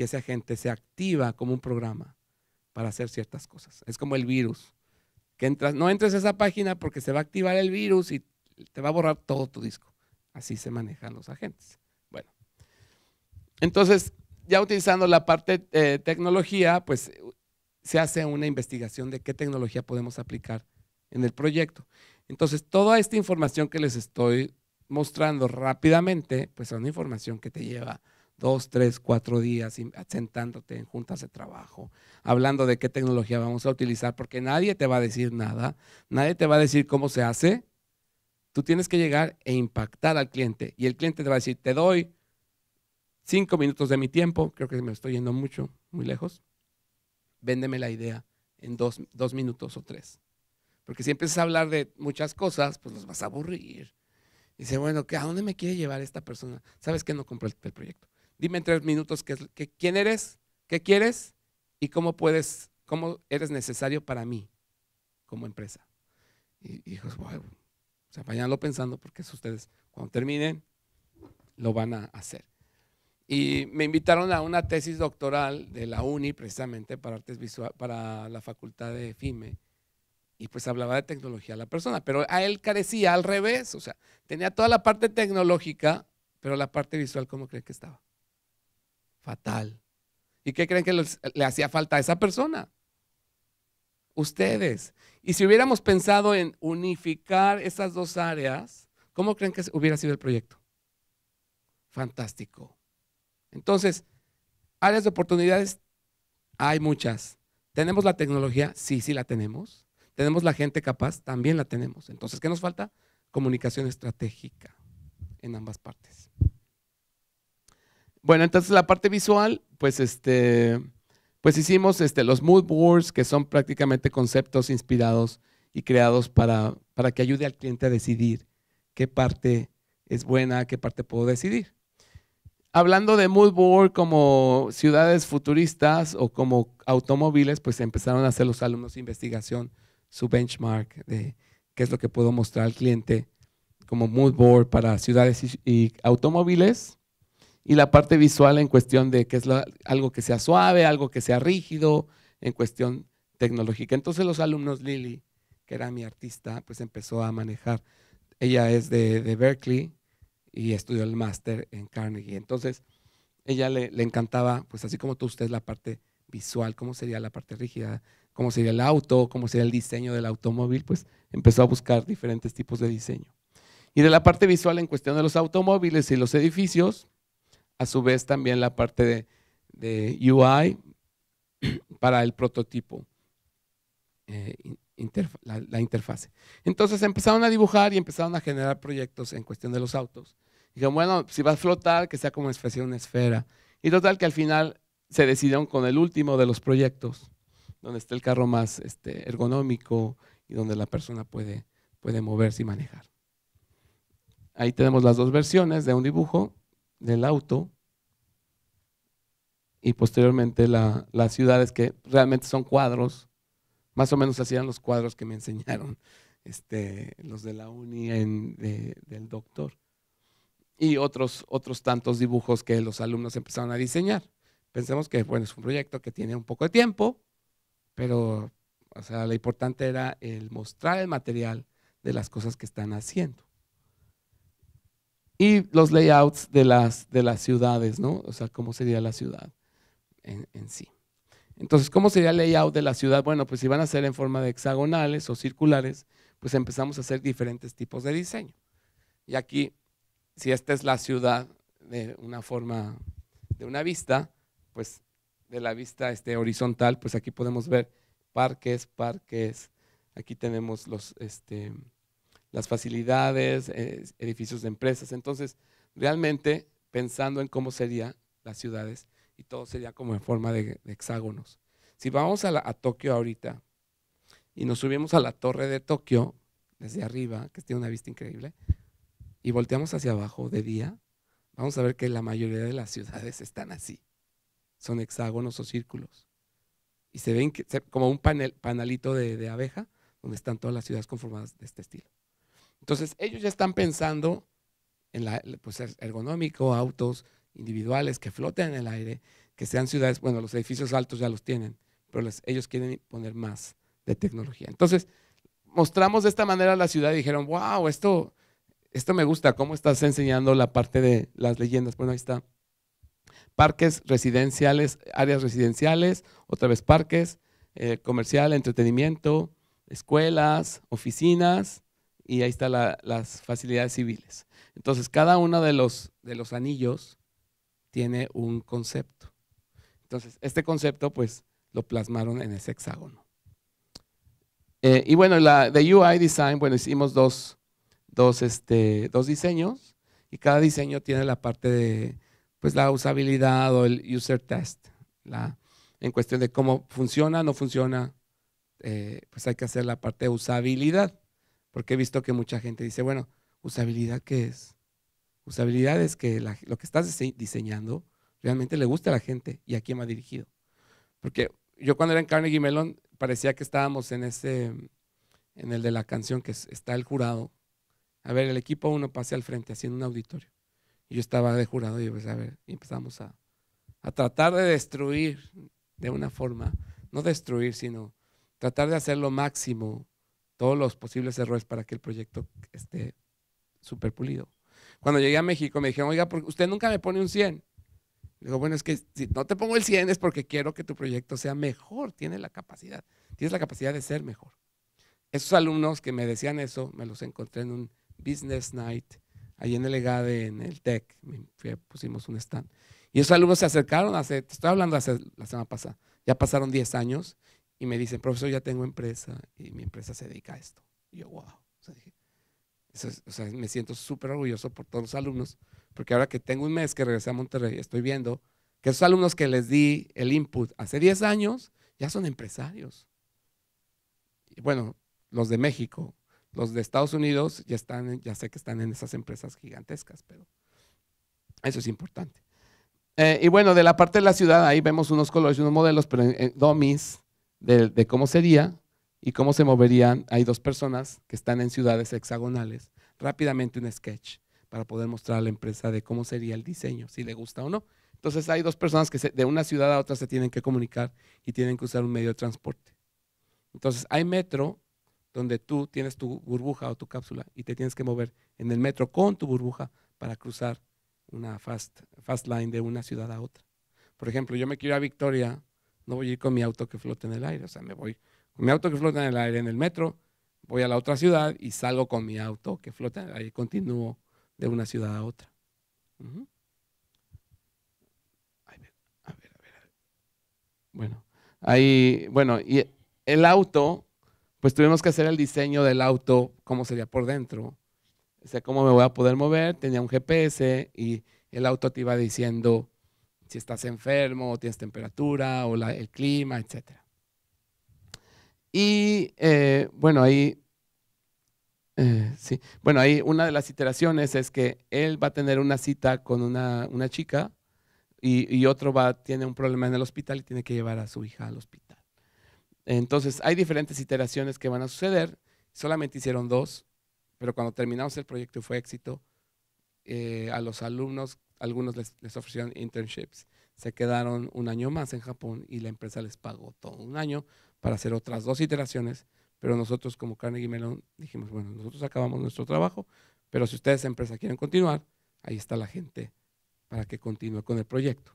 y ese agente se activa como un programa para hacer ciertas cosas. Es como el virus. Que entras, no entres a esa página porque se va a activar el virus y te va a borrar todo tu disco. Así se manejan los agentes. Bueno, entonces, ya utilizando la parte eh, tecnología, pues se hace una investigación de qué tecnología podemos aplicar en el proyecto. Entonces, toda esta información que les estoy mostrando rápidamente, pues es una información que te lleva dos, tres, cuatro días sentándote en juntas de trabajo, hablando de qué tecnología vamos a utilizar, porque nadie te va a decir nada, nadie te va a decir cómo se hace. Tú tienes que llegar e impactar al cliente y el cliente te va a decir, te doy cinco minutos de mi tiempo, creo que me estoy yendo mucho, muy lejos, véndeme la idea en dos, minutos o tres. Porque si empiezas a hablar de muchas cosas, pues los vas a aburrir. Dice, bueno, ¿a dónde me quiere llevar esta persona? ¿Sabes qué? No compró el proyecto. Dime en tres minutos quién eres, qué quieres y cómo puedes, cómo eres necesario para mí como empresa. Y, hijos, o pensando porque es ustedes cuando terminen lo van a hacer. Y me invitaron a una tesis doctoral de la UNI precisamente para artes visual, para la facultad de FIME y pues hablaba de tecnología a la persona, pero a él carecía al revés, o sea, tenía toda la parte tecnológica, pero la parte visual, ¿cómo cree que estaba? fatal. ¿Y qué creen que le hacía falta a esa persona? Ustedes. Y si hubiéramos pensado en unificar esas dos áreas, ¿cómo creen que hubiera sido el proyecto? Fantástico. Entonces, áreas de oportunidades hay muchas. ¿Tenemos la tecnología? Sí, sí la tenemos. ¿Tenemos la gente capaz? También la tenemos. Entonces, ¿qué nos falta? Comunicación estratégica en ambas partes. Bueno, entonces la parte visual, pues este, pues hicimos este, los mood boards, que son prácticamente conceptos inspirados y creados para, que ayude al cliente a decidir qué parte es buena, qué parte puedo decidir. Hablando de mood board como ciudades futuristas o como automóviles, pues empezaron a hacer los alumnos investigación, su benchmark de qué es lo que puedo mostrar al cliente como mood board para ciudades y automóviles y la parte visual en cuestión de que es algo que sea suave, algo que sea rígido, en cuestión tecnológica. Entonces los alumnos, Lily, que era mi artista, pues empezó a manejar. Ella es de, de Berkeley y estudió el máster en Carnegie. Entonces, ella le, le, encantaba, pues así como tú, usted la parte visual, cómo sería la parte rígida, cómo sería el auto, cómo sería el diseño del automóvil, pues empezó a buscar diferentes tipos de diseño. Y de la parte visual en cuestión de los automóviles y los edificios, a su vez también la parte de, UI para el prototipo, eh, la, interfase. Entonces empezaron a dibujar y empezaron a generar proyectos en cuestión de los autos. Dijeron, bueno, si va a flotar, que sea como una una esfera. Y total que al final se decidieron con el último de los proyectos, donde está el carro más este, ergonómico y donde la persona puede, puede moverse y manejar. Ahí tenemos las dos versiones de un dibujo del auto y posteriormente las ciudades que realmente son cuadros, más o menos hacían los cuadros que me enseñaron este, los de la uni del doctor y otros, otros tantos dibujos que los alumnos empezaron a diseñar. Pensemos que bueno, es un proyecto que tiene un poco de tiempo, pero o sea, lo importante era el mostrar el material de las cosas que están haciendo y los layouts de las, de las ciudades, ¿no? O sea, cómo sería la ciudad en, en sí. Entonces, ¿cómo sería el layout de la ciudad? Bueno, pues si van a ser en forma de hexagonales o circulares, pues empezamos a hacer diferentes tipos de diseño. Y aquí, si esta es la ciudad de una forma, de una vista, pues de la vista este, horizontal, pues aquí podemos ver parques, parques, aquí tenemos los, este, las facilidades, eh, edificios de empresas. Entonces, realmente pensando en cómo serían las ciudades y todo sería como en forma de, hexágonos. Si vamos a, Tokio ahorita y nos subimos a la torre de Tokio, desde arriba, que tiene una vista increíble, y volteamos hacia abajo de día, vamos a ver que la mayoría de las ciudades están así. Son hexágonos o círculos. Y se ven como un panel, panalito de abeja, donde están todas las ciudades conformadas de este estilo. Entonces, ellos ya están pensando en la, pues, er, ergonómico, autos individuales que floten en el aire, que sean ciudades, bueno, los edificios altos ya los tienen, pero ellos quieren poner más de tecnología. Entonces, mostramos de esta manera la ciudad y dijeron, wow, esto, esto me gusta, cómo estás enseñando la parte de las leyendas. Bueno, ahí está. Parques residenciales, áreas residenciales, otra vez parques, eh, comercial, entretenimiento, escuelas, oficinas, y ahí están las facilidades civiles. Entonces, cada uno de los, de los anillos tiene un concepto. Entonces, este concepto, pues, lo plasmaron en ese hexágono. Eh, y bueno, la, de UI Design, bueno, hicimos dos, este, dos diseños y cada diseño tiene la parte de, pues, la usabilidad o el user test, la, en cuestión de cómo funciona, no funciona, eh, pues hay que hacer la parte de usabilidad. Porque he visto que mucha gente dice, bueno, usabilidad, ¿qué es? Usabilidad es que lo que estás diseñando realmente le gusta a la gente y a quién ha dirigido. Porque yo cuando era en Carnegie Mellon parecía que estábamos en ese, en el de la canción que está el jurado. A ver, el equipo uno pase al frente haciendo un auditorio. Y yo estaba de jurado y pues, empezamos a, a tratar de destruir de una forma, no destruir, sino tratar de hacer lo máximo todos los posibles errores para que el proyecto esté súper pulido. Cuando llegué a México me dijeron, oiga, usted nunca me pone un 100. Digo, bueno, es que si no te pongo el 100 es porque quiero que tu proyecto sea mejor, tiene la capacidad, tienes la capacidad de ser mejor. Esos alumnos que me decían eso, me los encontré en un business night, ahí en el EGADE, en el TEC, pusimos un stand. Y esos alumnos se acercaron, hace, te estoy hablando hace la semana pasada, ya pasaron 10 años, y me dicen, profesor, ya tengo empresa y mi empresa se dedica a esto. Y yo, wow. O sea, me siento súper orgulloso por todos los alumnos, porque ahora que tengo un mes que regresé a Monterrey, estoy viendo que esos alumnos que les di el input hace 10 años ya son empresarios. Y bueno, los de México, los de Estados Unidos ya están, ya sé que están en esas empresas gigantescas, pero eso es importante. Eh, y bueno, de la parte de la ciudad, ahí vemos unos colores, unos modelos, pero en domis, de, cómo sería y cómo se moverían. Hay dos personas que están en ciudades hexagonales. Rápidamente un sketch para poder mostrar a la empresa de cómo sería el diseño, si le gusta o no. Entonces hay dos personas que de una ciudad a otra se tienen que comunicar y tienen que usar un medio de transporte. Entonces hay metro donde tú tienes tu burbuja o tu cápsula y te tienes que mover en el metro con tu burbuja para cruzar una fast, fast line de una ciudad a otra. Por ejemplo, yo me quiero ir a Victoria no voy a ir con mi auto que flota en el aire, o sea, me voy con mi auto que flota en el aire en el metro, voy a la otra ciudad y salgo con mi auto que flota en el y continúo de una ciudad a otra. a, ver, a, ver, a ver, Bueno, ahí, bueno, y el auto, pues tuvimos que hacer el diseño del auto, cómo sería por dentro, o sea, cómo me voy a poder mover, tenía un GPS y el auto te iba diciendo si estás enfermo o tienes temperatura o el clima, etc. Y eh, bueno, ahí, eh, sí. bueno, ahí una de las iteraciones es que él va a tener una cita con una, chica y, otro va, tiene un problema en el hospital y tiene que llevar a su hija al hospital. Entonces, hay diferentes iteraciones que van a suceder, solamente hicieron dos, pero cuando terminamos el proyecto fue éxito. Eh, a los alumnos algunos les, ofrecieron internships. Se quedaron un año más en Japón y la empresa les pagó todo un año para hacer otras dos iteraciones, pero nosotros como Carnegie Mellon dijimos, bueno, nosotros acabamos nuestro trabajo, pero si ustedes, empresa, quieren continuar, ahí está la gente para que continúe con el proyecto.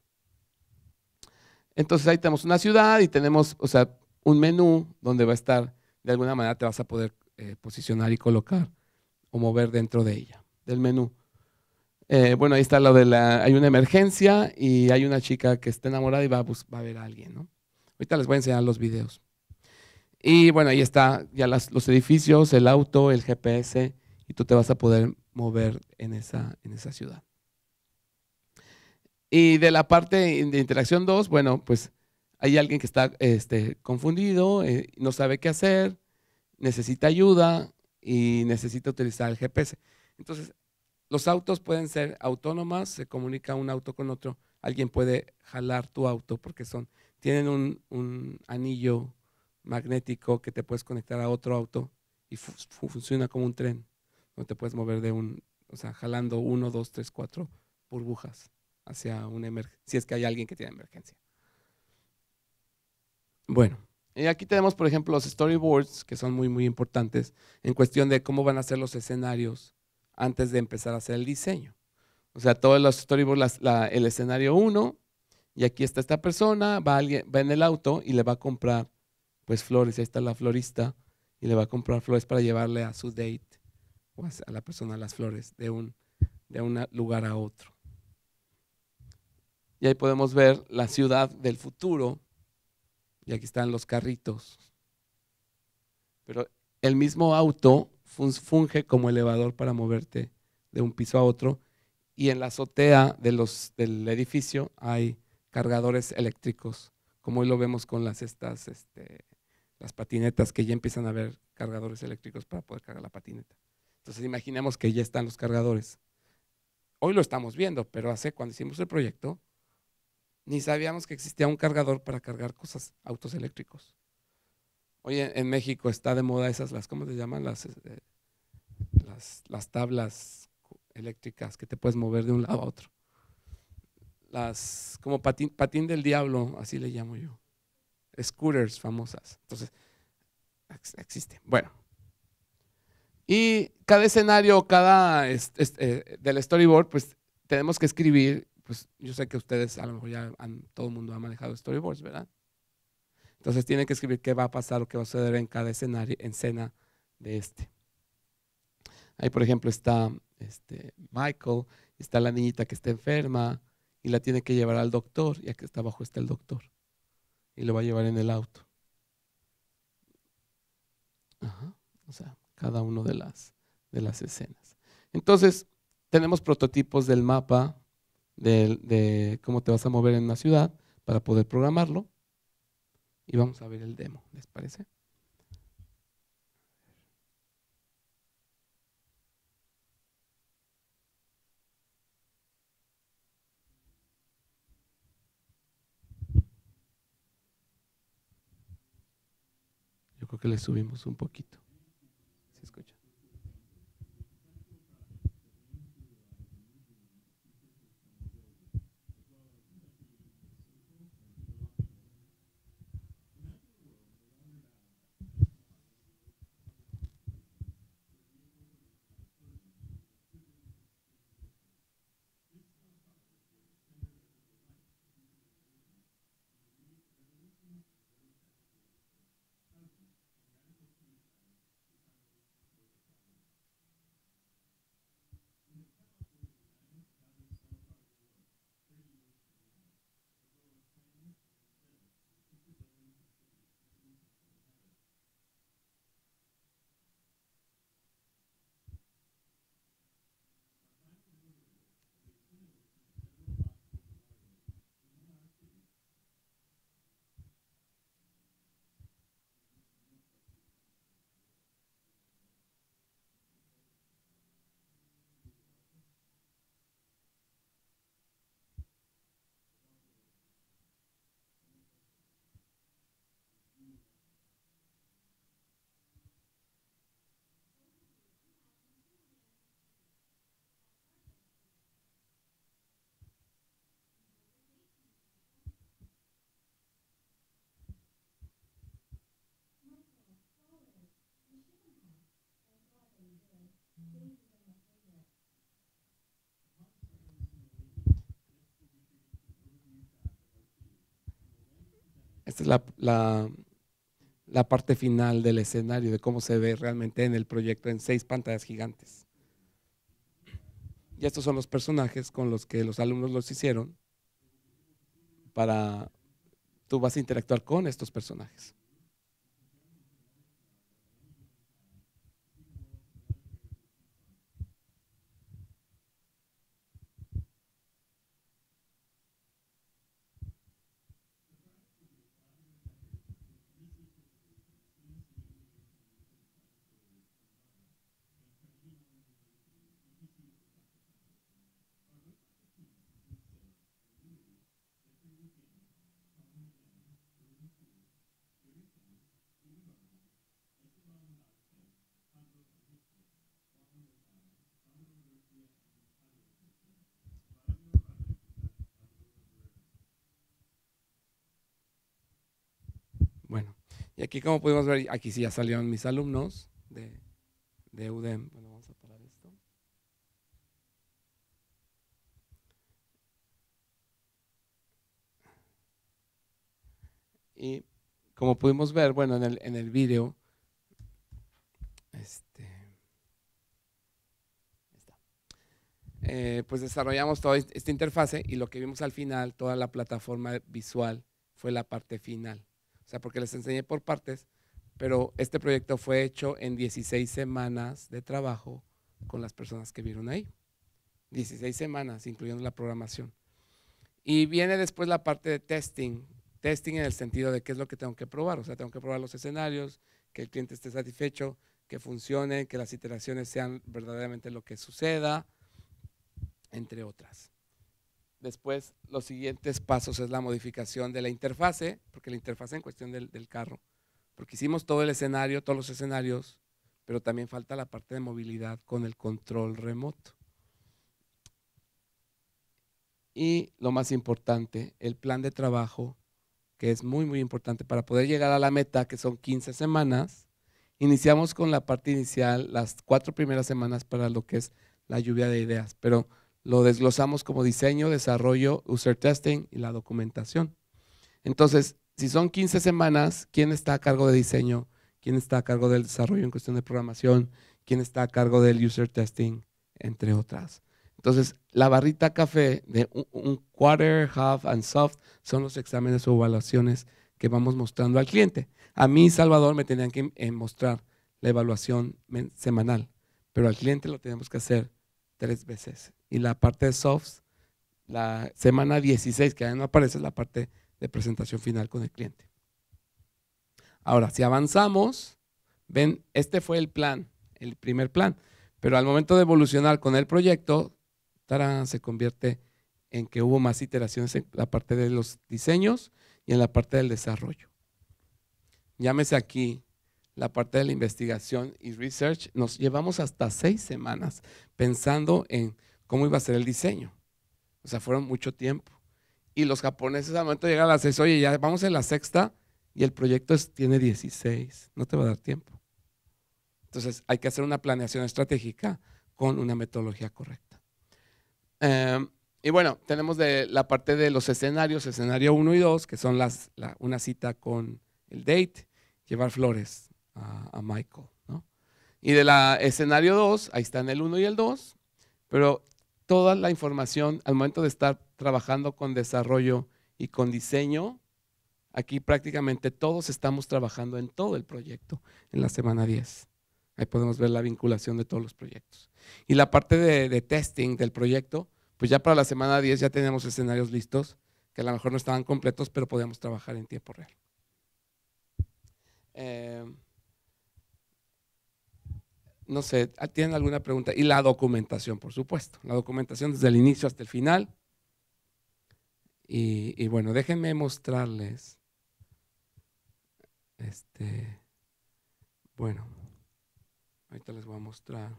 Entonces ahí tenemos una ciudad y tenemos, o sea, un menú donde va a estar, de alguna manera te vas a poder eh, posicionar y colocar o mover dentro de ella, del menú. Eh, bueno, ahí está lo de la. Hay una emergencia y hay una chica que está enamorada y va a, a ver a alguien, ¿no? Ahorita les voy a enseñar los videos. Y bueno, ahí está ya los edificios, el auto, el GPS y tú te vas a poder mover en esa, ciudad. Y de la parte de interacción 2, bueno, pues hay alguien que está este, confundido, eh, no sabe qué hacer, necesita ayuda y necesita utilizar el GPS. Entonces, los autos pueden ser autónomas, se comunica un auto con otro, alguien puede jalar tu auto porque son, tienen un, anillo magnético que te puedes conectar a otro auto y funciona como un tren. No te puedes mover de un, o sea, jalando uno, dos, tres, cuatro burbujas hacia una emergencia, si es que hay alguien que tiene emergencia. Bueno, y aquí tenemos, por ejemplo, los storyboards, que son muy, muy importantes en cuestión de cómo van a ser los escenarios antes de empezar a hacer el diseño. O sea, todos los storyboards, el escenario 1, y aquí está esta persona, va, en el auto y le va a comprar pues flores, ahí está la florista, y le va a comprar flores para llevarle a su date o a la persona las flores de un, de un lugar a otro. Y ahí podemos ver la ciudad del futuro, y aquí están los carritos. Pero el mismo auto funge como elevador para moverte de un piso a otro. Y en la azotea del edificio hay cargadores eléctricos, como hoy lo vemos con las estas, este, las patinetas que ya empiezan a haber cargadores eléctricos para poder cargar la patineta. Entonces imaginemos que ya están los cargadores. Hoy lo estamos viendo, pero hace cuando hicimos el proyecto, ni sabíamos que existía un cargador para cargar cosas, autos eléctricos. Oye, en México está de moda esas, las, ¿cómo se llaman? Este, las, las, tablas eléctricas que te puedes mover de un lado a otro. Las, como patín, patín del diablo, así le llamo yo. Scooters famosas. Entonces, existen. Bueno. Y cada escenario, cada eh, del storyboard, pues tenemos que escribir. Pues yo sé que ustedes a lo mejor ya todo el mundo ha manejado storyboards, ¿verdad? Entonces tiene que escribir qué va a pasar o qué va a suceder en cada escenario, escena de este. Ahí, por ejemplo, está este, Michael, está la niñita que está enferma y la tiene que llevar al doctor, ya que está abajo está el doctor. Y lo va a llevar en el auto. O sea, cada una de las, de las escenas. Entonces, tenemos prototipos del mapa de, de cómo te vas a mover en una ciudad para poder programarlo y vamos a ver el demo, ¿les parece? Yo creo que le subimos un poquito. Esta es la, parte final del escenario, de cómo se ve realmente en el proyecto, en seis pantallas gigantes. Y estos son los personajes con los que los alumnos los hicieron para, tú vas a interactuar con estos personajes. aquí, como pudimos ver, aquí sí ya salieron mis alumnos de, UDEM. Bueno, vamos a parar esto. Y como pudimos ver, bueno, en el, en el video, este, eh, pues desarrollamos toda esta interfase y lo que vimos al final, toda la plataforma visual, fue la parte final o sea, porque les enseñé por partes, pero este proyecto fue hecho en 16 semanas de trabajo con las personas que vieron ahí. 16 semanas, incluyendo la programación. Y viene después la parte de testing, testing en el sentido de qué es lo que tengo que probar, o sea, tengo que probar los escenarios, que el cliente esté satisfecho, que funcione, que las iteraciones sean verdaderamente lo que suceda, entre otras. Después, los siguientes pasos es la modificación de la interfase, porque la interfase en cuestión del, del carro, porque hicimos todo el escenario, todos los escenarios, pero también falta la parte de movilidad con el control remoto. Y lo más importante, el plan de trabajo, que es muy, muy importante para poder llegar a la meta, que son 15 semanas. Iniciamos con la parte inicial, las cuatro primeras semanas para lo que es la lluvia de ideas, pero lo desglosamos como diseño, desarrollo, user testing y la documentación. Entonces, si son 15 semanas, ¿quién está a cargo de diseño? ¿Quién está a cargo del desarrollo en cuestión de programación? ¿Quién está a cargo del user testing? Entre otras. Entonces, la barrita café de un quarter, half and soft son los exámenes o evaluaciones que vamos mostrando al cliente. A mí, Salvador, me tenían que eh, mostrar la evaluación semanal, pero al cliente lo tenemos que hacer tres veces y la parte de softs, la semana 16, que ahí no aparece es la parte de presentación final con el cliente. Ahora, si avanzamos, ven, este fue el plan, el primer plan, pero al momento de evolucionar con el proyecto, se convierte en que hubo más iteraciones en la parte de los diseños y en la parte del desarrollo. Llámese aquí la parte de la investigación y research, nos llevamos hasta seis semanas pensando en cómo iba a ser el diseño. O sea, fueron mucho tiempo. Y los japoneses al momento de llegar a las seis, oye, ya vamos en la sexta y el proyecto tiene 16, no te va a dar tiempo. Entonces hay que hacer una planeación estratégica con una metodología correcta. Em, y bueno, tenemos la parte de los escenarios, escenario 1 y 2, que son una cita con el date, llevar flores a, Michael. ¿no? Y la escenario 2, ahí están el 1 y el 2, pero toda la información al momento de estar trabajando con desarrollo y con diseño. Aquí prácticamente todos estamos trabajando en todo el proyecto en la semana 10. Ahí podemos ver la vinculación de todos los proyectos. Y la parte de, testing del proyecto, pues ya para la semana 10 ya tenemos escenarios listos, que a lo mejor no estaban completos, pero podíamos trabajar en tiempo real. Eh, no sé, ah, tienen alguna pregunta. Y la documentación, por supuesto. La documentación desde el inicio hasta el final. Y, bueno, déjenme mostrarles. Este, bueno, ahorita les voy a mostrar.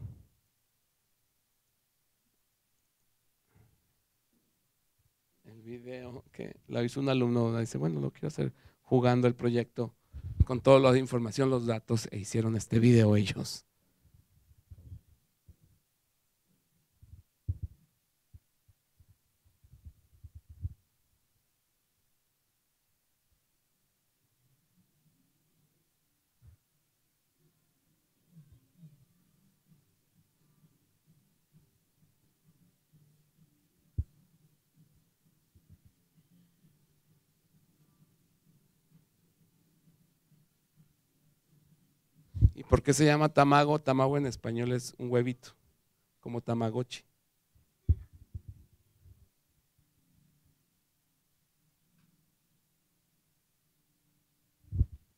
El video que la hizo un alumno, dice, bueno, lo quiero hacer jugando el proyecto con toda la información, los datos, e hicieron este video ellos. qué se llama tamago? Tamago en español es un huevito, como tamagochi.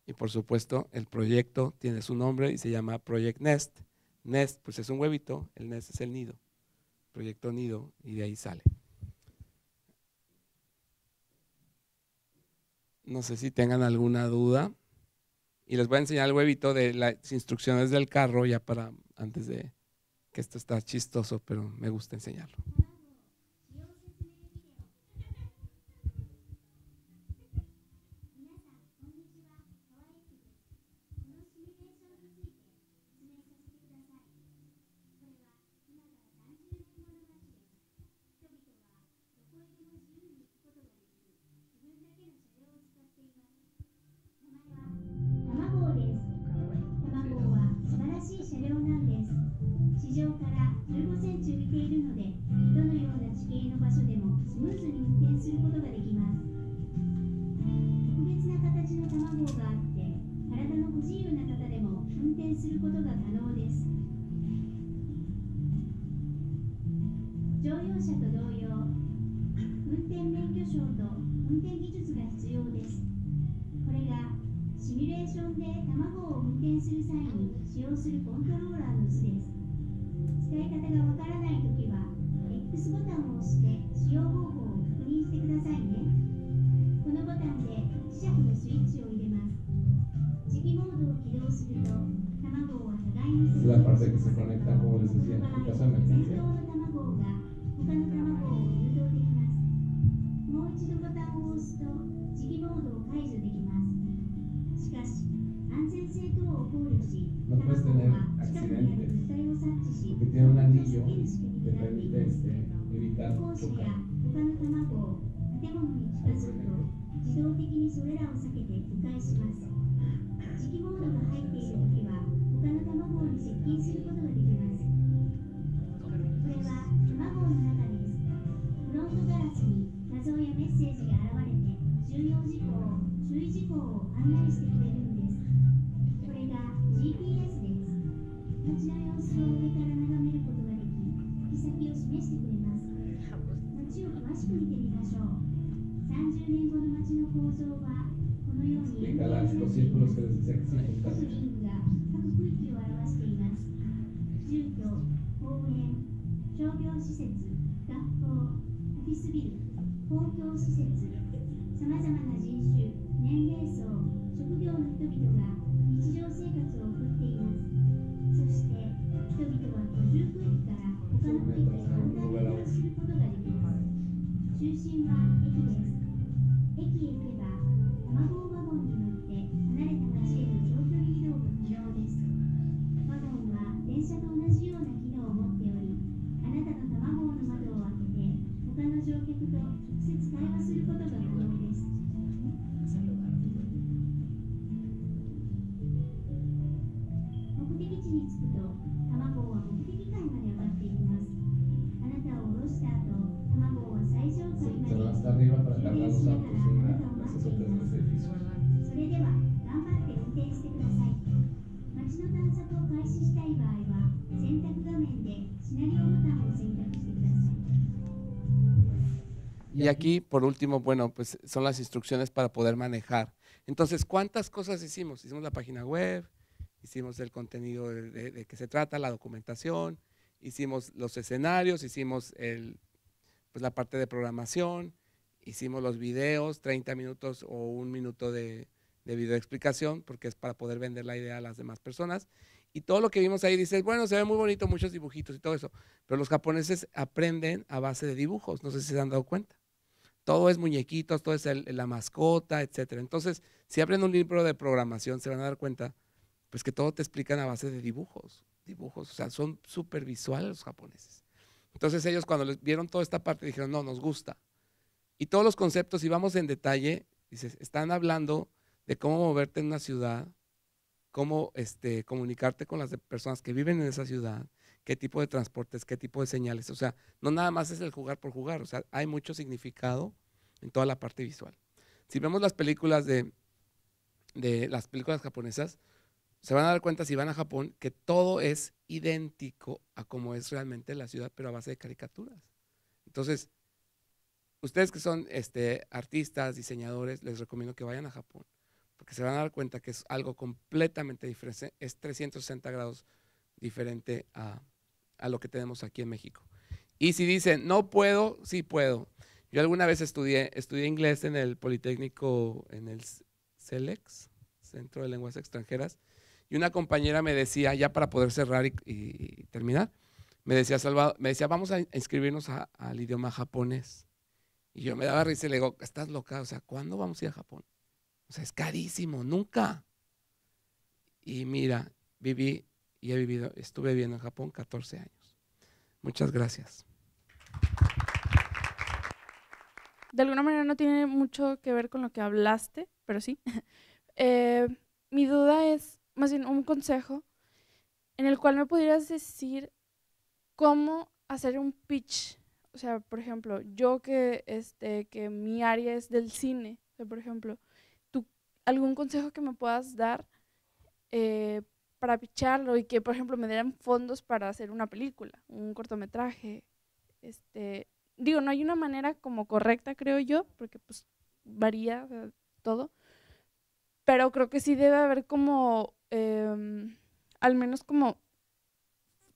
Y por supuesto, el proyecto tiene su nombre y se llama Project Nest. Nest, pues es un huevito, el nest es el nido. Proyecto nido y de ahí sale. No sé si tengan alguna duda. Y les voy a enseñar el huevito de las instrucciones del carro ya para antes de que esto está chistoso, pero me gusta enseñarlo. anillo te permite este, evitar chocar. GPS explica las, los círculos que les decía que son importantes. Gracias. 中心は駅です。駅へ行けば、卵 Y aquí, por último, bueno, pues son las instrucciones para poder manejar. Entonces, ¿cuántas cosas hicimos? Hicimos la página web, hicimos el contenido de, de, que se trata, la documentación, hicimos los escenarios, hicimos pues, la parte de programación, hicimos los videos, 30 minutos o un minuto de, de explicación, porque es para poder vender la idea a las demás personas. Y todo lo que vimos ahí dice bueno, se ve muy bonito, muchos dibujitos y todo eso. Pero los japoneses aprenden a base de dibujos, no sé si se han dado cuenta todo es muñequitos, todo es la mascota, etc. Entonces, si abren un libro de programación, se van a dar cuenta, pues que todo te explican a base de dibujos, dibujos, o sea, son súper visuales los japoneses. Entonces ellos cuando les vieron toda esta parte dijeron, no, nos gusta. Y todos los conceptos, si vamos en detalle, dices, están hablando de cómo moverte en una ciudad, cómo este, comunicarte con las personas que viven en esa ciudad, qué tipo de transportes, qué tipo de señales. O sea, no nada más es el jugar por jugar, o sea, hay mucho significado en toda la parte visual. Si vemos las películas de, de las películas japonesas, se van a dar cuenta si van a Japón que todo es idéntico a como es realmente la ciudad, pero a base de caricaturas. Entonces, ustedes que son este, artistas, diseñadores, les recomiendo que vayan a Japón, porque se van a dar cuenta que es algo completamente diferente, es 360 grados diferente a, a lo que tenemos aquí en México. Y si dicen, no puedo, sí puedo. Yo alguna vez estudié, estudié inglés en el Politécnico, en el CELEX, Centro de Lenguas Extranjeras, y una compañera me decía, ya para poder cerrar y, terminar, me decía, Salvador, me decía, vamos a inscribirnos al idioma japonés. Y yo me daba risa y le digo, estás loca, o sea, ¿cuándo vamos a ir a Japón? O sea, es carísimo, nunca. Y mira, viví y he vivido, estuve viviendo en Japón 14 años. Muchas gracias. De alguna manera no tiene mucho que ver con lo que hablaste, pero sí. Eh, mi duda es, más bien un consejo, en el cual me pudieras decir cómo hacer un pitch. O sea, por ejemplo, yo que, este, que mi área es del cine, o sea, por ejemplo, ¿tú, ¿algún consejo que me puedas dar eh, para picharlo y que, por ejemplo, me dieran fondos para hacer una película, un cortometraje. Este, digo, no hay una manera como correcta, creo yo, porque pues varía todo, pero creo que sí debe haber como, em, al menos como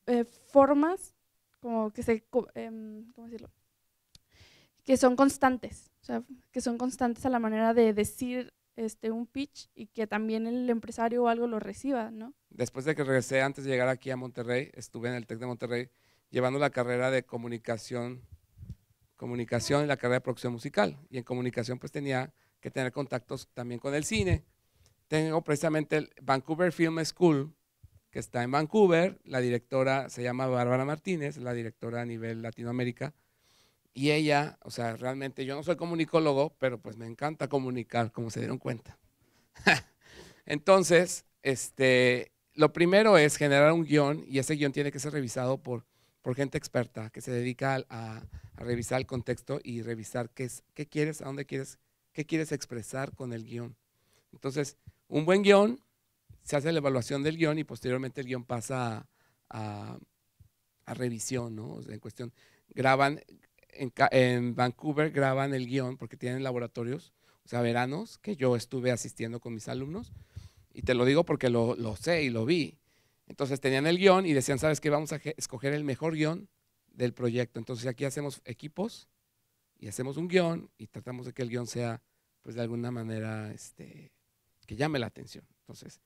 eh, formas, como que se, em, ¿cómo decirlo? Que son constantes, o sea, que son constantes a la manera de decir este, un pitch y que también el empresario o algo lo reciba, ¿no? Después de que regresé, antes de llegar aquí a Monterrey, estuve en el TEC de Monterrey llevando la carrera de comunicación, comunicación y la carrera de producción musical. Y en comunicación pues tenía que tener contactos también con el cine. Tengo precisamente el Vancouver Film School, que está en Vancouver. La directora se llama Bárbara Martínez, la directora a nivel Latinoamérica. Y ella, o sea, realmente yo no soy comunicólogo, pero pues me encanta comunicar, como se dieron cuenta. Entonces, este, lo primero es generar un guión y ese guión tiene que ser revisado por, por gente experta que se dedica a, revisar el contexto y revisar qué, qué quieres, a dónde quieres, qué quieres expresar con el guión. Entonces, un buen guión, se hace la evaluación del guión y posteriormente el guión pasa a, a revisión, ¿no? O sea, en cuestión, graban, en, Vancouver graban el guión porque tienen laboratorios, o sea, veranos, que yo estuve asistiendo con mis alumnos. Y te lo digo porque lo, lo sé y lo vi. Entonces tenían el guión y decían, ¿sabes qué? Vamos a escoger el mejor guión del proyecto. Entonces aquí hacemos equipos y hacemos un guión y tratamos de que el guión sea, pues de alguna manera, este, que llame la atención. Entonces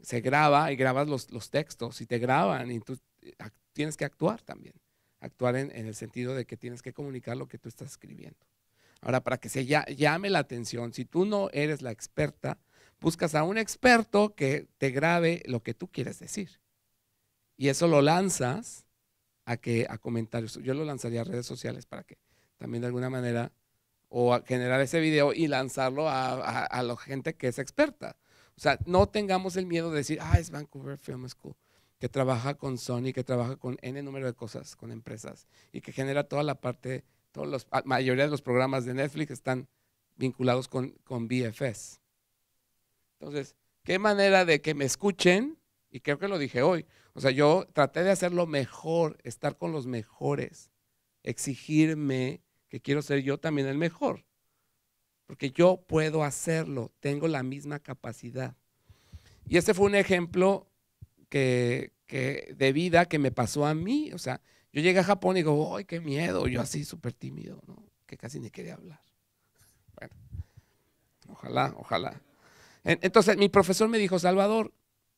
se graba y grabas los, los textos y te graban y tú eh, tienes que actuar también actuar en, el sentido de que tienes que comunicar lo que tú estás escribiendo. Ahora, para que se llame la atención, si tú no eres la experta, buscas a un experto que te grabe lo que tú quieres decir. Y eso lo lanzas a, que, a comentarios. Yo lo lanzaría a redes sociales para que también de alguna manera, o a generar ese video y lanzarlo a, a la gente que es experta. O sea, no tengamos el miedo de decir, ah, es Vancouver Film School que trabaja con Sony, que trabaja con N número de cosas, con empresas, y que genera toda la parte, todos los, la mayoría de los programas de Netflix están vinculados con, con BFS. Entonces, qué manera de que me escuchen, y creo que lo dije hoy, o sea, yo traté de hacerlo mejor, estar con los mejores, exigirme que quiero ser yo también el mejor, porque yo puedo hacerlo, tengo la misma capacidad. Y ese fue un ejemplo que, de vida que me pasó a mí. O sea, yo llegué a Japón y digo, ¡ay, qué miedo! Yo así súper tímido, ¿no? Que casi ni quería hablar. Bueno, ojalá, ojalá. Entonces, mi profesor me dijo, Salvador,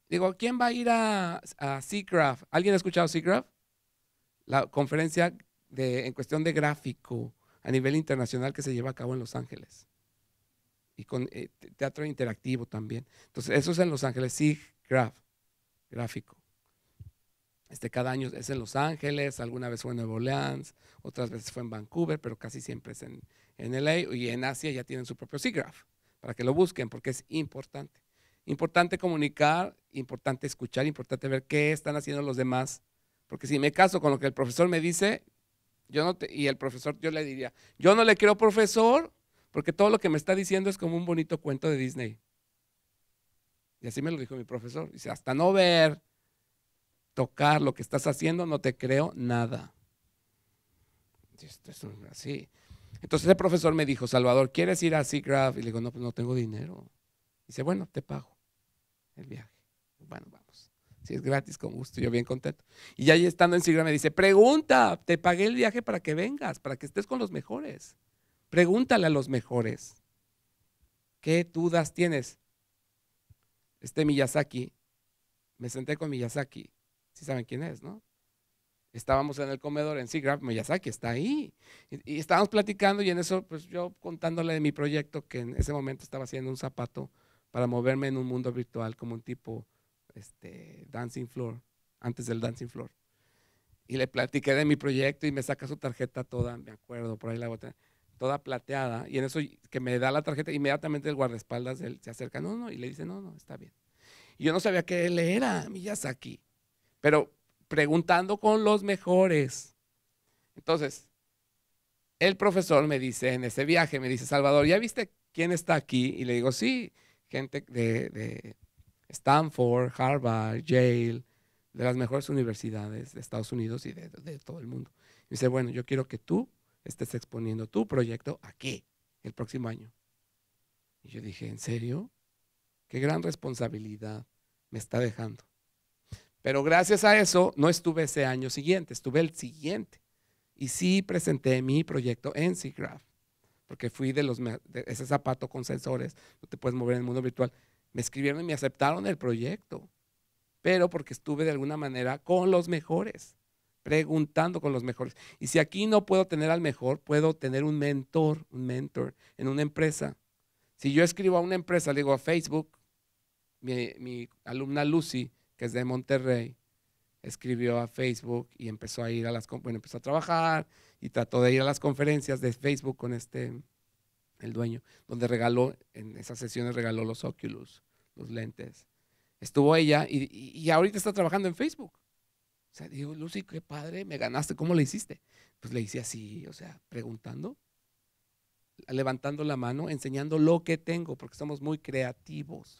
digo, ¿quién va a ir a, a SIGGRAPH? ¿Alguien ha escuchado SIGGRAPH? La conferencia de, en cuestión de gráfico a nivel internacional que se lleva a cabo en Los Ángeles. Y con eh, teatro interactivo también. Entonces, eso es en Los Ángeles, SIGGRAPH gráfico. Este, cada año es en Los Ángeles, alguna vez fue en Nueva Orleans, otras veces fue en Vancouver, pero casi siempre es en, en LA y en Asia ya tienen su propio SIGGRAPH para que lo busquen porque es importante. Importante comunicar, importante escuchar, importante ver qué están haciendo los demás, porque si me caso con lo que el profesor me dice, yo no te, y el profesor yo le diría, yo no le creo profesor, porque todo lo que me está diciendo es como un bonito cuento de Disney. Y así me lo dijo mi profesor. Dice, hasta no ver, tocar lo que estás haciendo, no te creo nada. es así. Entonces el profesor me dijo, Salvador, ¿quieres ir a Seagraph? Y le digo, no, pues no tengo dinero. Dice, bueno, te pago el viaje. Bueno, vamos. Si es gratis, con gusto, yo bien contento. Y ya estando en Seagraph me dice, pregunta, te pagué el viaje para que vengas, para que estés con los mejores. Pregúntale a los mejores. ¿Qué dudas tienes? este Miyazaki, me senté con Miyazaki, si saben quién es, ¿no? Estábamos en el comedor en Seagraph, Miyazaki está ahí. Y, estábamos platicando y en eso, pues yo contándole de mi proyecto, que en ese momento estaba haciendo un zapato para moverme en un mundo virtual como un tipo este, Dancing Floor, antes del Dancing Floor. Y le platiqué de mi proyecto y me saca su tarjeta toda, me acuerdo, por ahí la voy toda plateada, y en eso que me da la tarjeta, inmediatamente el guardaespaldas se acerca, no, no, y le dice, no, no, está bien. Y yo no sabía que él era Miyazaki, pero preguntando con los mejores. Entonces, el profesor me dice en ese viaje, me dice, Salvador, ¿ya viste quién está aquí? Y le digo, sí, gente de, Stanford, Harvard, Yale, de las mejores universidades de Estados Unidos y de, todo el mundo. Y dice, bueno, yo quiero que tú estés exponiendo tu proyecto aquí el próximo año. Y yo dije, ¿en serio? Qué gran responsabilidad me está dejando. Pero gracias a eso no estuve ese año siguiente, estuve el siguiente. Y sí presenté mi proyecto en SIGGRAPH, porque fui de los de ese zapato con sensores, no te puedes mover en el mundo virtual. Me escribieron y me aceptaron el proyecto, pero porque estuve de alguna manera con los mejores preguntando con los mejores. Y si aquí no puedo tener al mejor, puedo tener un mentor, un mentor en una empresa. Si yo escribo a una empresa, le digo a Facebook, mi, alumna Lucy, que es de Monterrey, escribió a Facebook y empezó a ir a las, bueno, empezó a trabajar y trató de ir a las conferencias de Facebook con este, el dueño, donde regaló, en esas sesiones regaló los Oculus, los lentes. Estuvo ella y ahorita está trabajando en Facebook. O sea, digo, Lucy, qué padre, me ganaste, ¿cómo le hiciste? Pues le hice así, o sea, preguntando, levantando la mano, enseñando lo que tengo, porque somos muy creativos.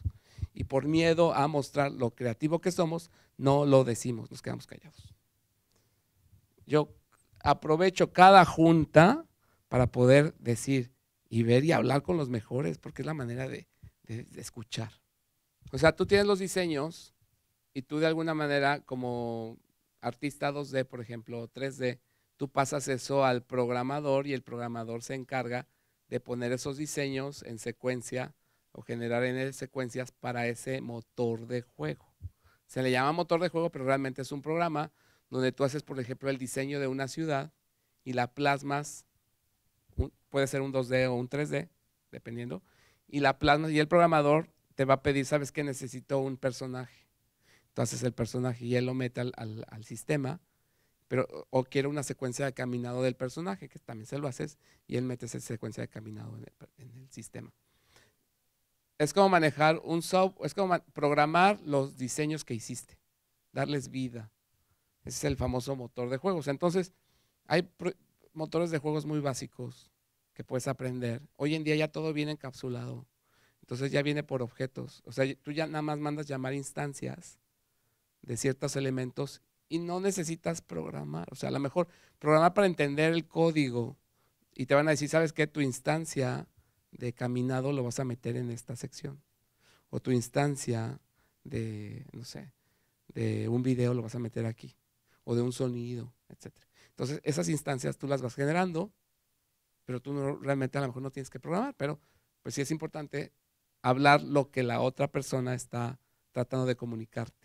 Y por miedo a mostrar lo creativo que somos, no lo decimos, nos quedamos callados. Yo aprovecho cada junta para poder decir y ver y hablar con los mejores, porque es la manera de, de escuchar. O sea, tú tienes los diseños y tú de alguna manera como artista 2D, por ejemplo, 3D, tú pasas eso al programador y el programador se encarga de poner esos diseños en secuencia o generar en secuencias para ese motor de juego. Se le llama motor de juego, pero realmente es un programa donde tú haces, por ejemplo, el diseño de una ciudad y la plasmas, puede ser un 2D o un 3D, dependiendo, y la plasmas y el programador te va a pedir, sabes qué, necesito un personaje entonces el personaje y él lo mete al, sistema, pero o quiere una secuencia de caminado del personaje, que también se lo haces, y él mete esa secuencia de caminado en el, sistema. Es como manejar un software, es como programar los diseños que hiciste, darles vida. Ese es el famoso motor de juegos. Entonces, hay motores de juegos muy básicos que puedes aprender. Hoy en día ya todo viene encapsulado. Entonces ya viene por objetos. O sea, tú ya nada más mandas llamar instancias de ciertos elementos y no necesitas programar. O sea, a lo mejor programar para entender el código y te van a decir, ¿sabes qué? Tu instancia de caminado lo vas a meter en esta sección. O tu instancia de, no sé, de un video lo vas a meter aquí. O de un sonido, etc. Entonces, esas instancias tú las vas generando, pero tú no, realmente a lo mejor no tienes que programar, pero pues sí es importante hablar lo que la otra persona está tratando de comunicarte.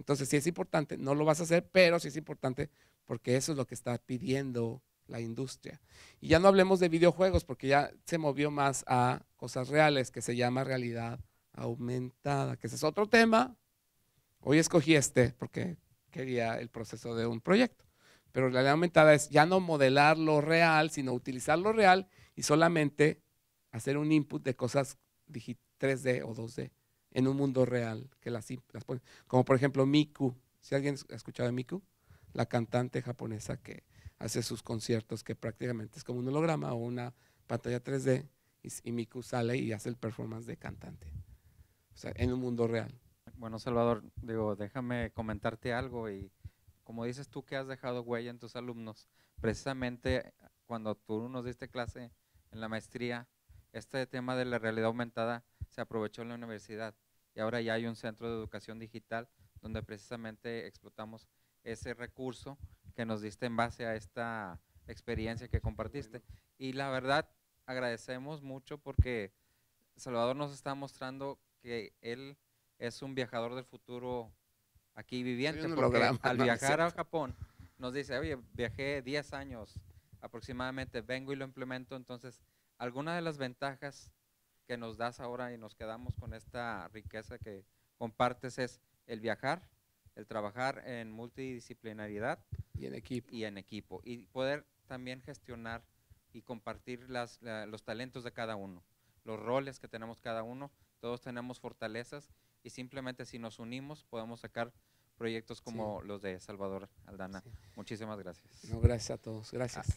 Entonces, si es importante, no lo vas a hacer, pero si es importante porque eso es lo que está pidiendo la industria. Y ya no hablemos de videojuegos porque ya se movió más a cosas reales que se llama realidad aumentada, que ese es otro tema. Hoy escogí este porque quería el proceso de un proyecto. Pero la realidad aumentada es ya no modelar lo real, sino utilizar lo real y solamente hacer un input de cosas 3D o 2D en un mundo real, que las, Como por ejemplo Miku, si alguien ha escuchado de Miku, la cantante japonesa que hace sus conciertos, que prácticamente es como un holograma o una pantalla 3D, y, y Miku sale y hace el performance de cantante, o sea, en un mundo real. Bueno, Salvador, digo, déjame comentarte algo y como dices tú que has dejado huella en tus alumnos, precisamente eh, cuando tú nos diste clase en la maestría, este tema de la realidad aumentada se aprovechó en la universidad y ahora ya hay un centro de educación digital donde precisamente explotamos ese recurso que nos diste en base a esta experiencia que compartiste. Y la verdad, agradecemos mucho porque Salvador nos está mostrando que él es un viajador del futuro aquí viviente, porque programa, al viajar a Japón nos dice, oye, viajé 10 años aproximadamente, vengo y lo implemento, entonces alguna de las ventajas que nos das ahora y nos quedamos con esta riqueza que compartes es el viajar, el trabajar en multidisciplinaridad y en equipo. Y, en equipo, y poder también gestionar y compartir las, los talentos de cada uno, los roles que tenemos cada uno, todos tenemos fortalezas y simplemente si nos unimos podemos sacar proyectos como los de Salvador Aldana. Muchísimas gracias. gracias a todos. Gracias.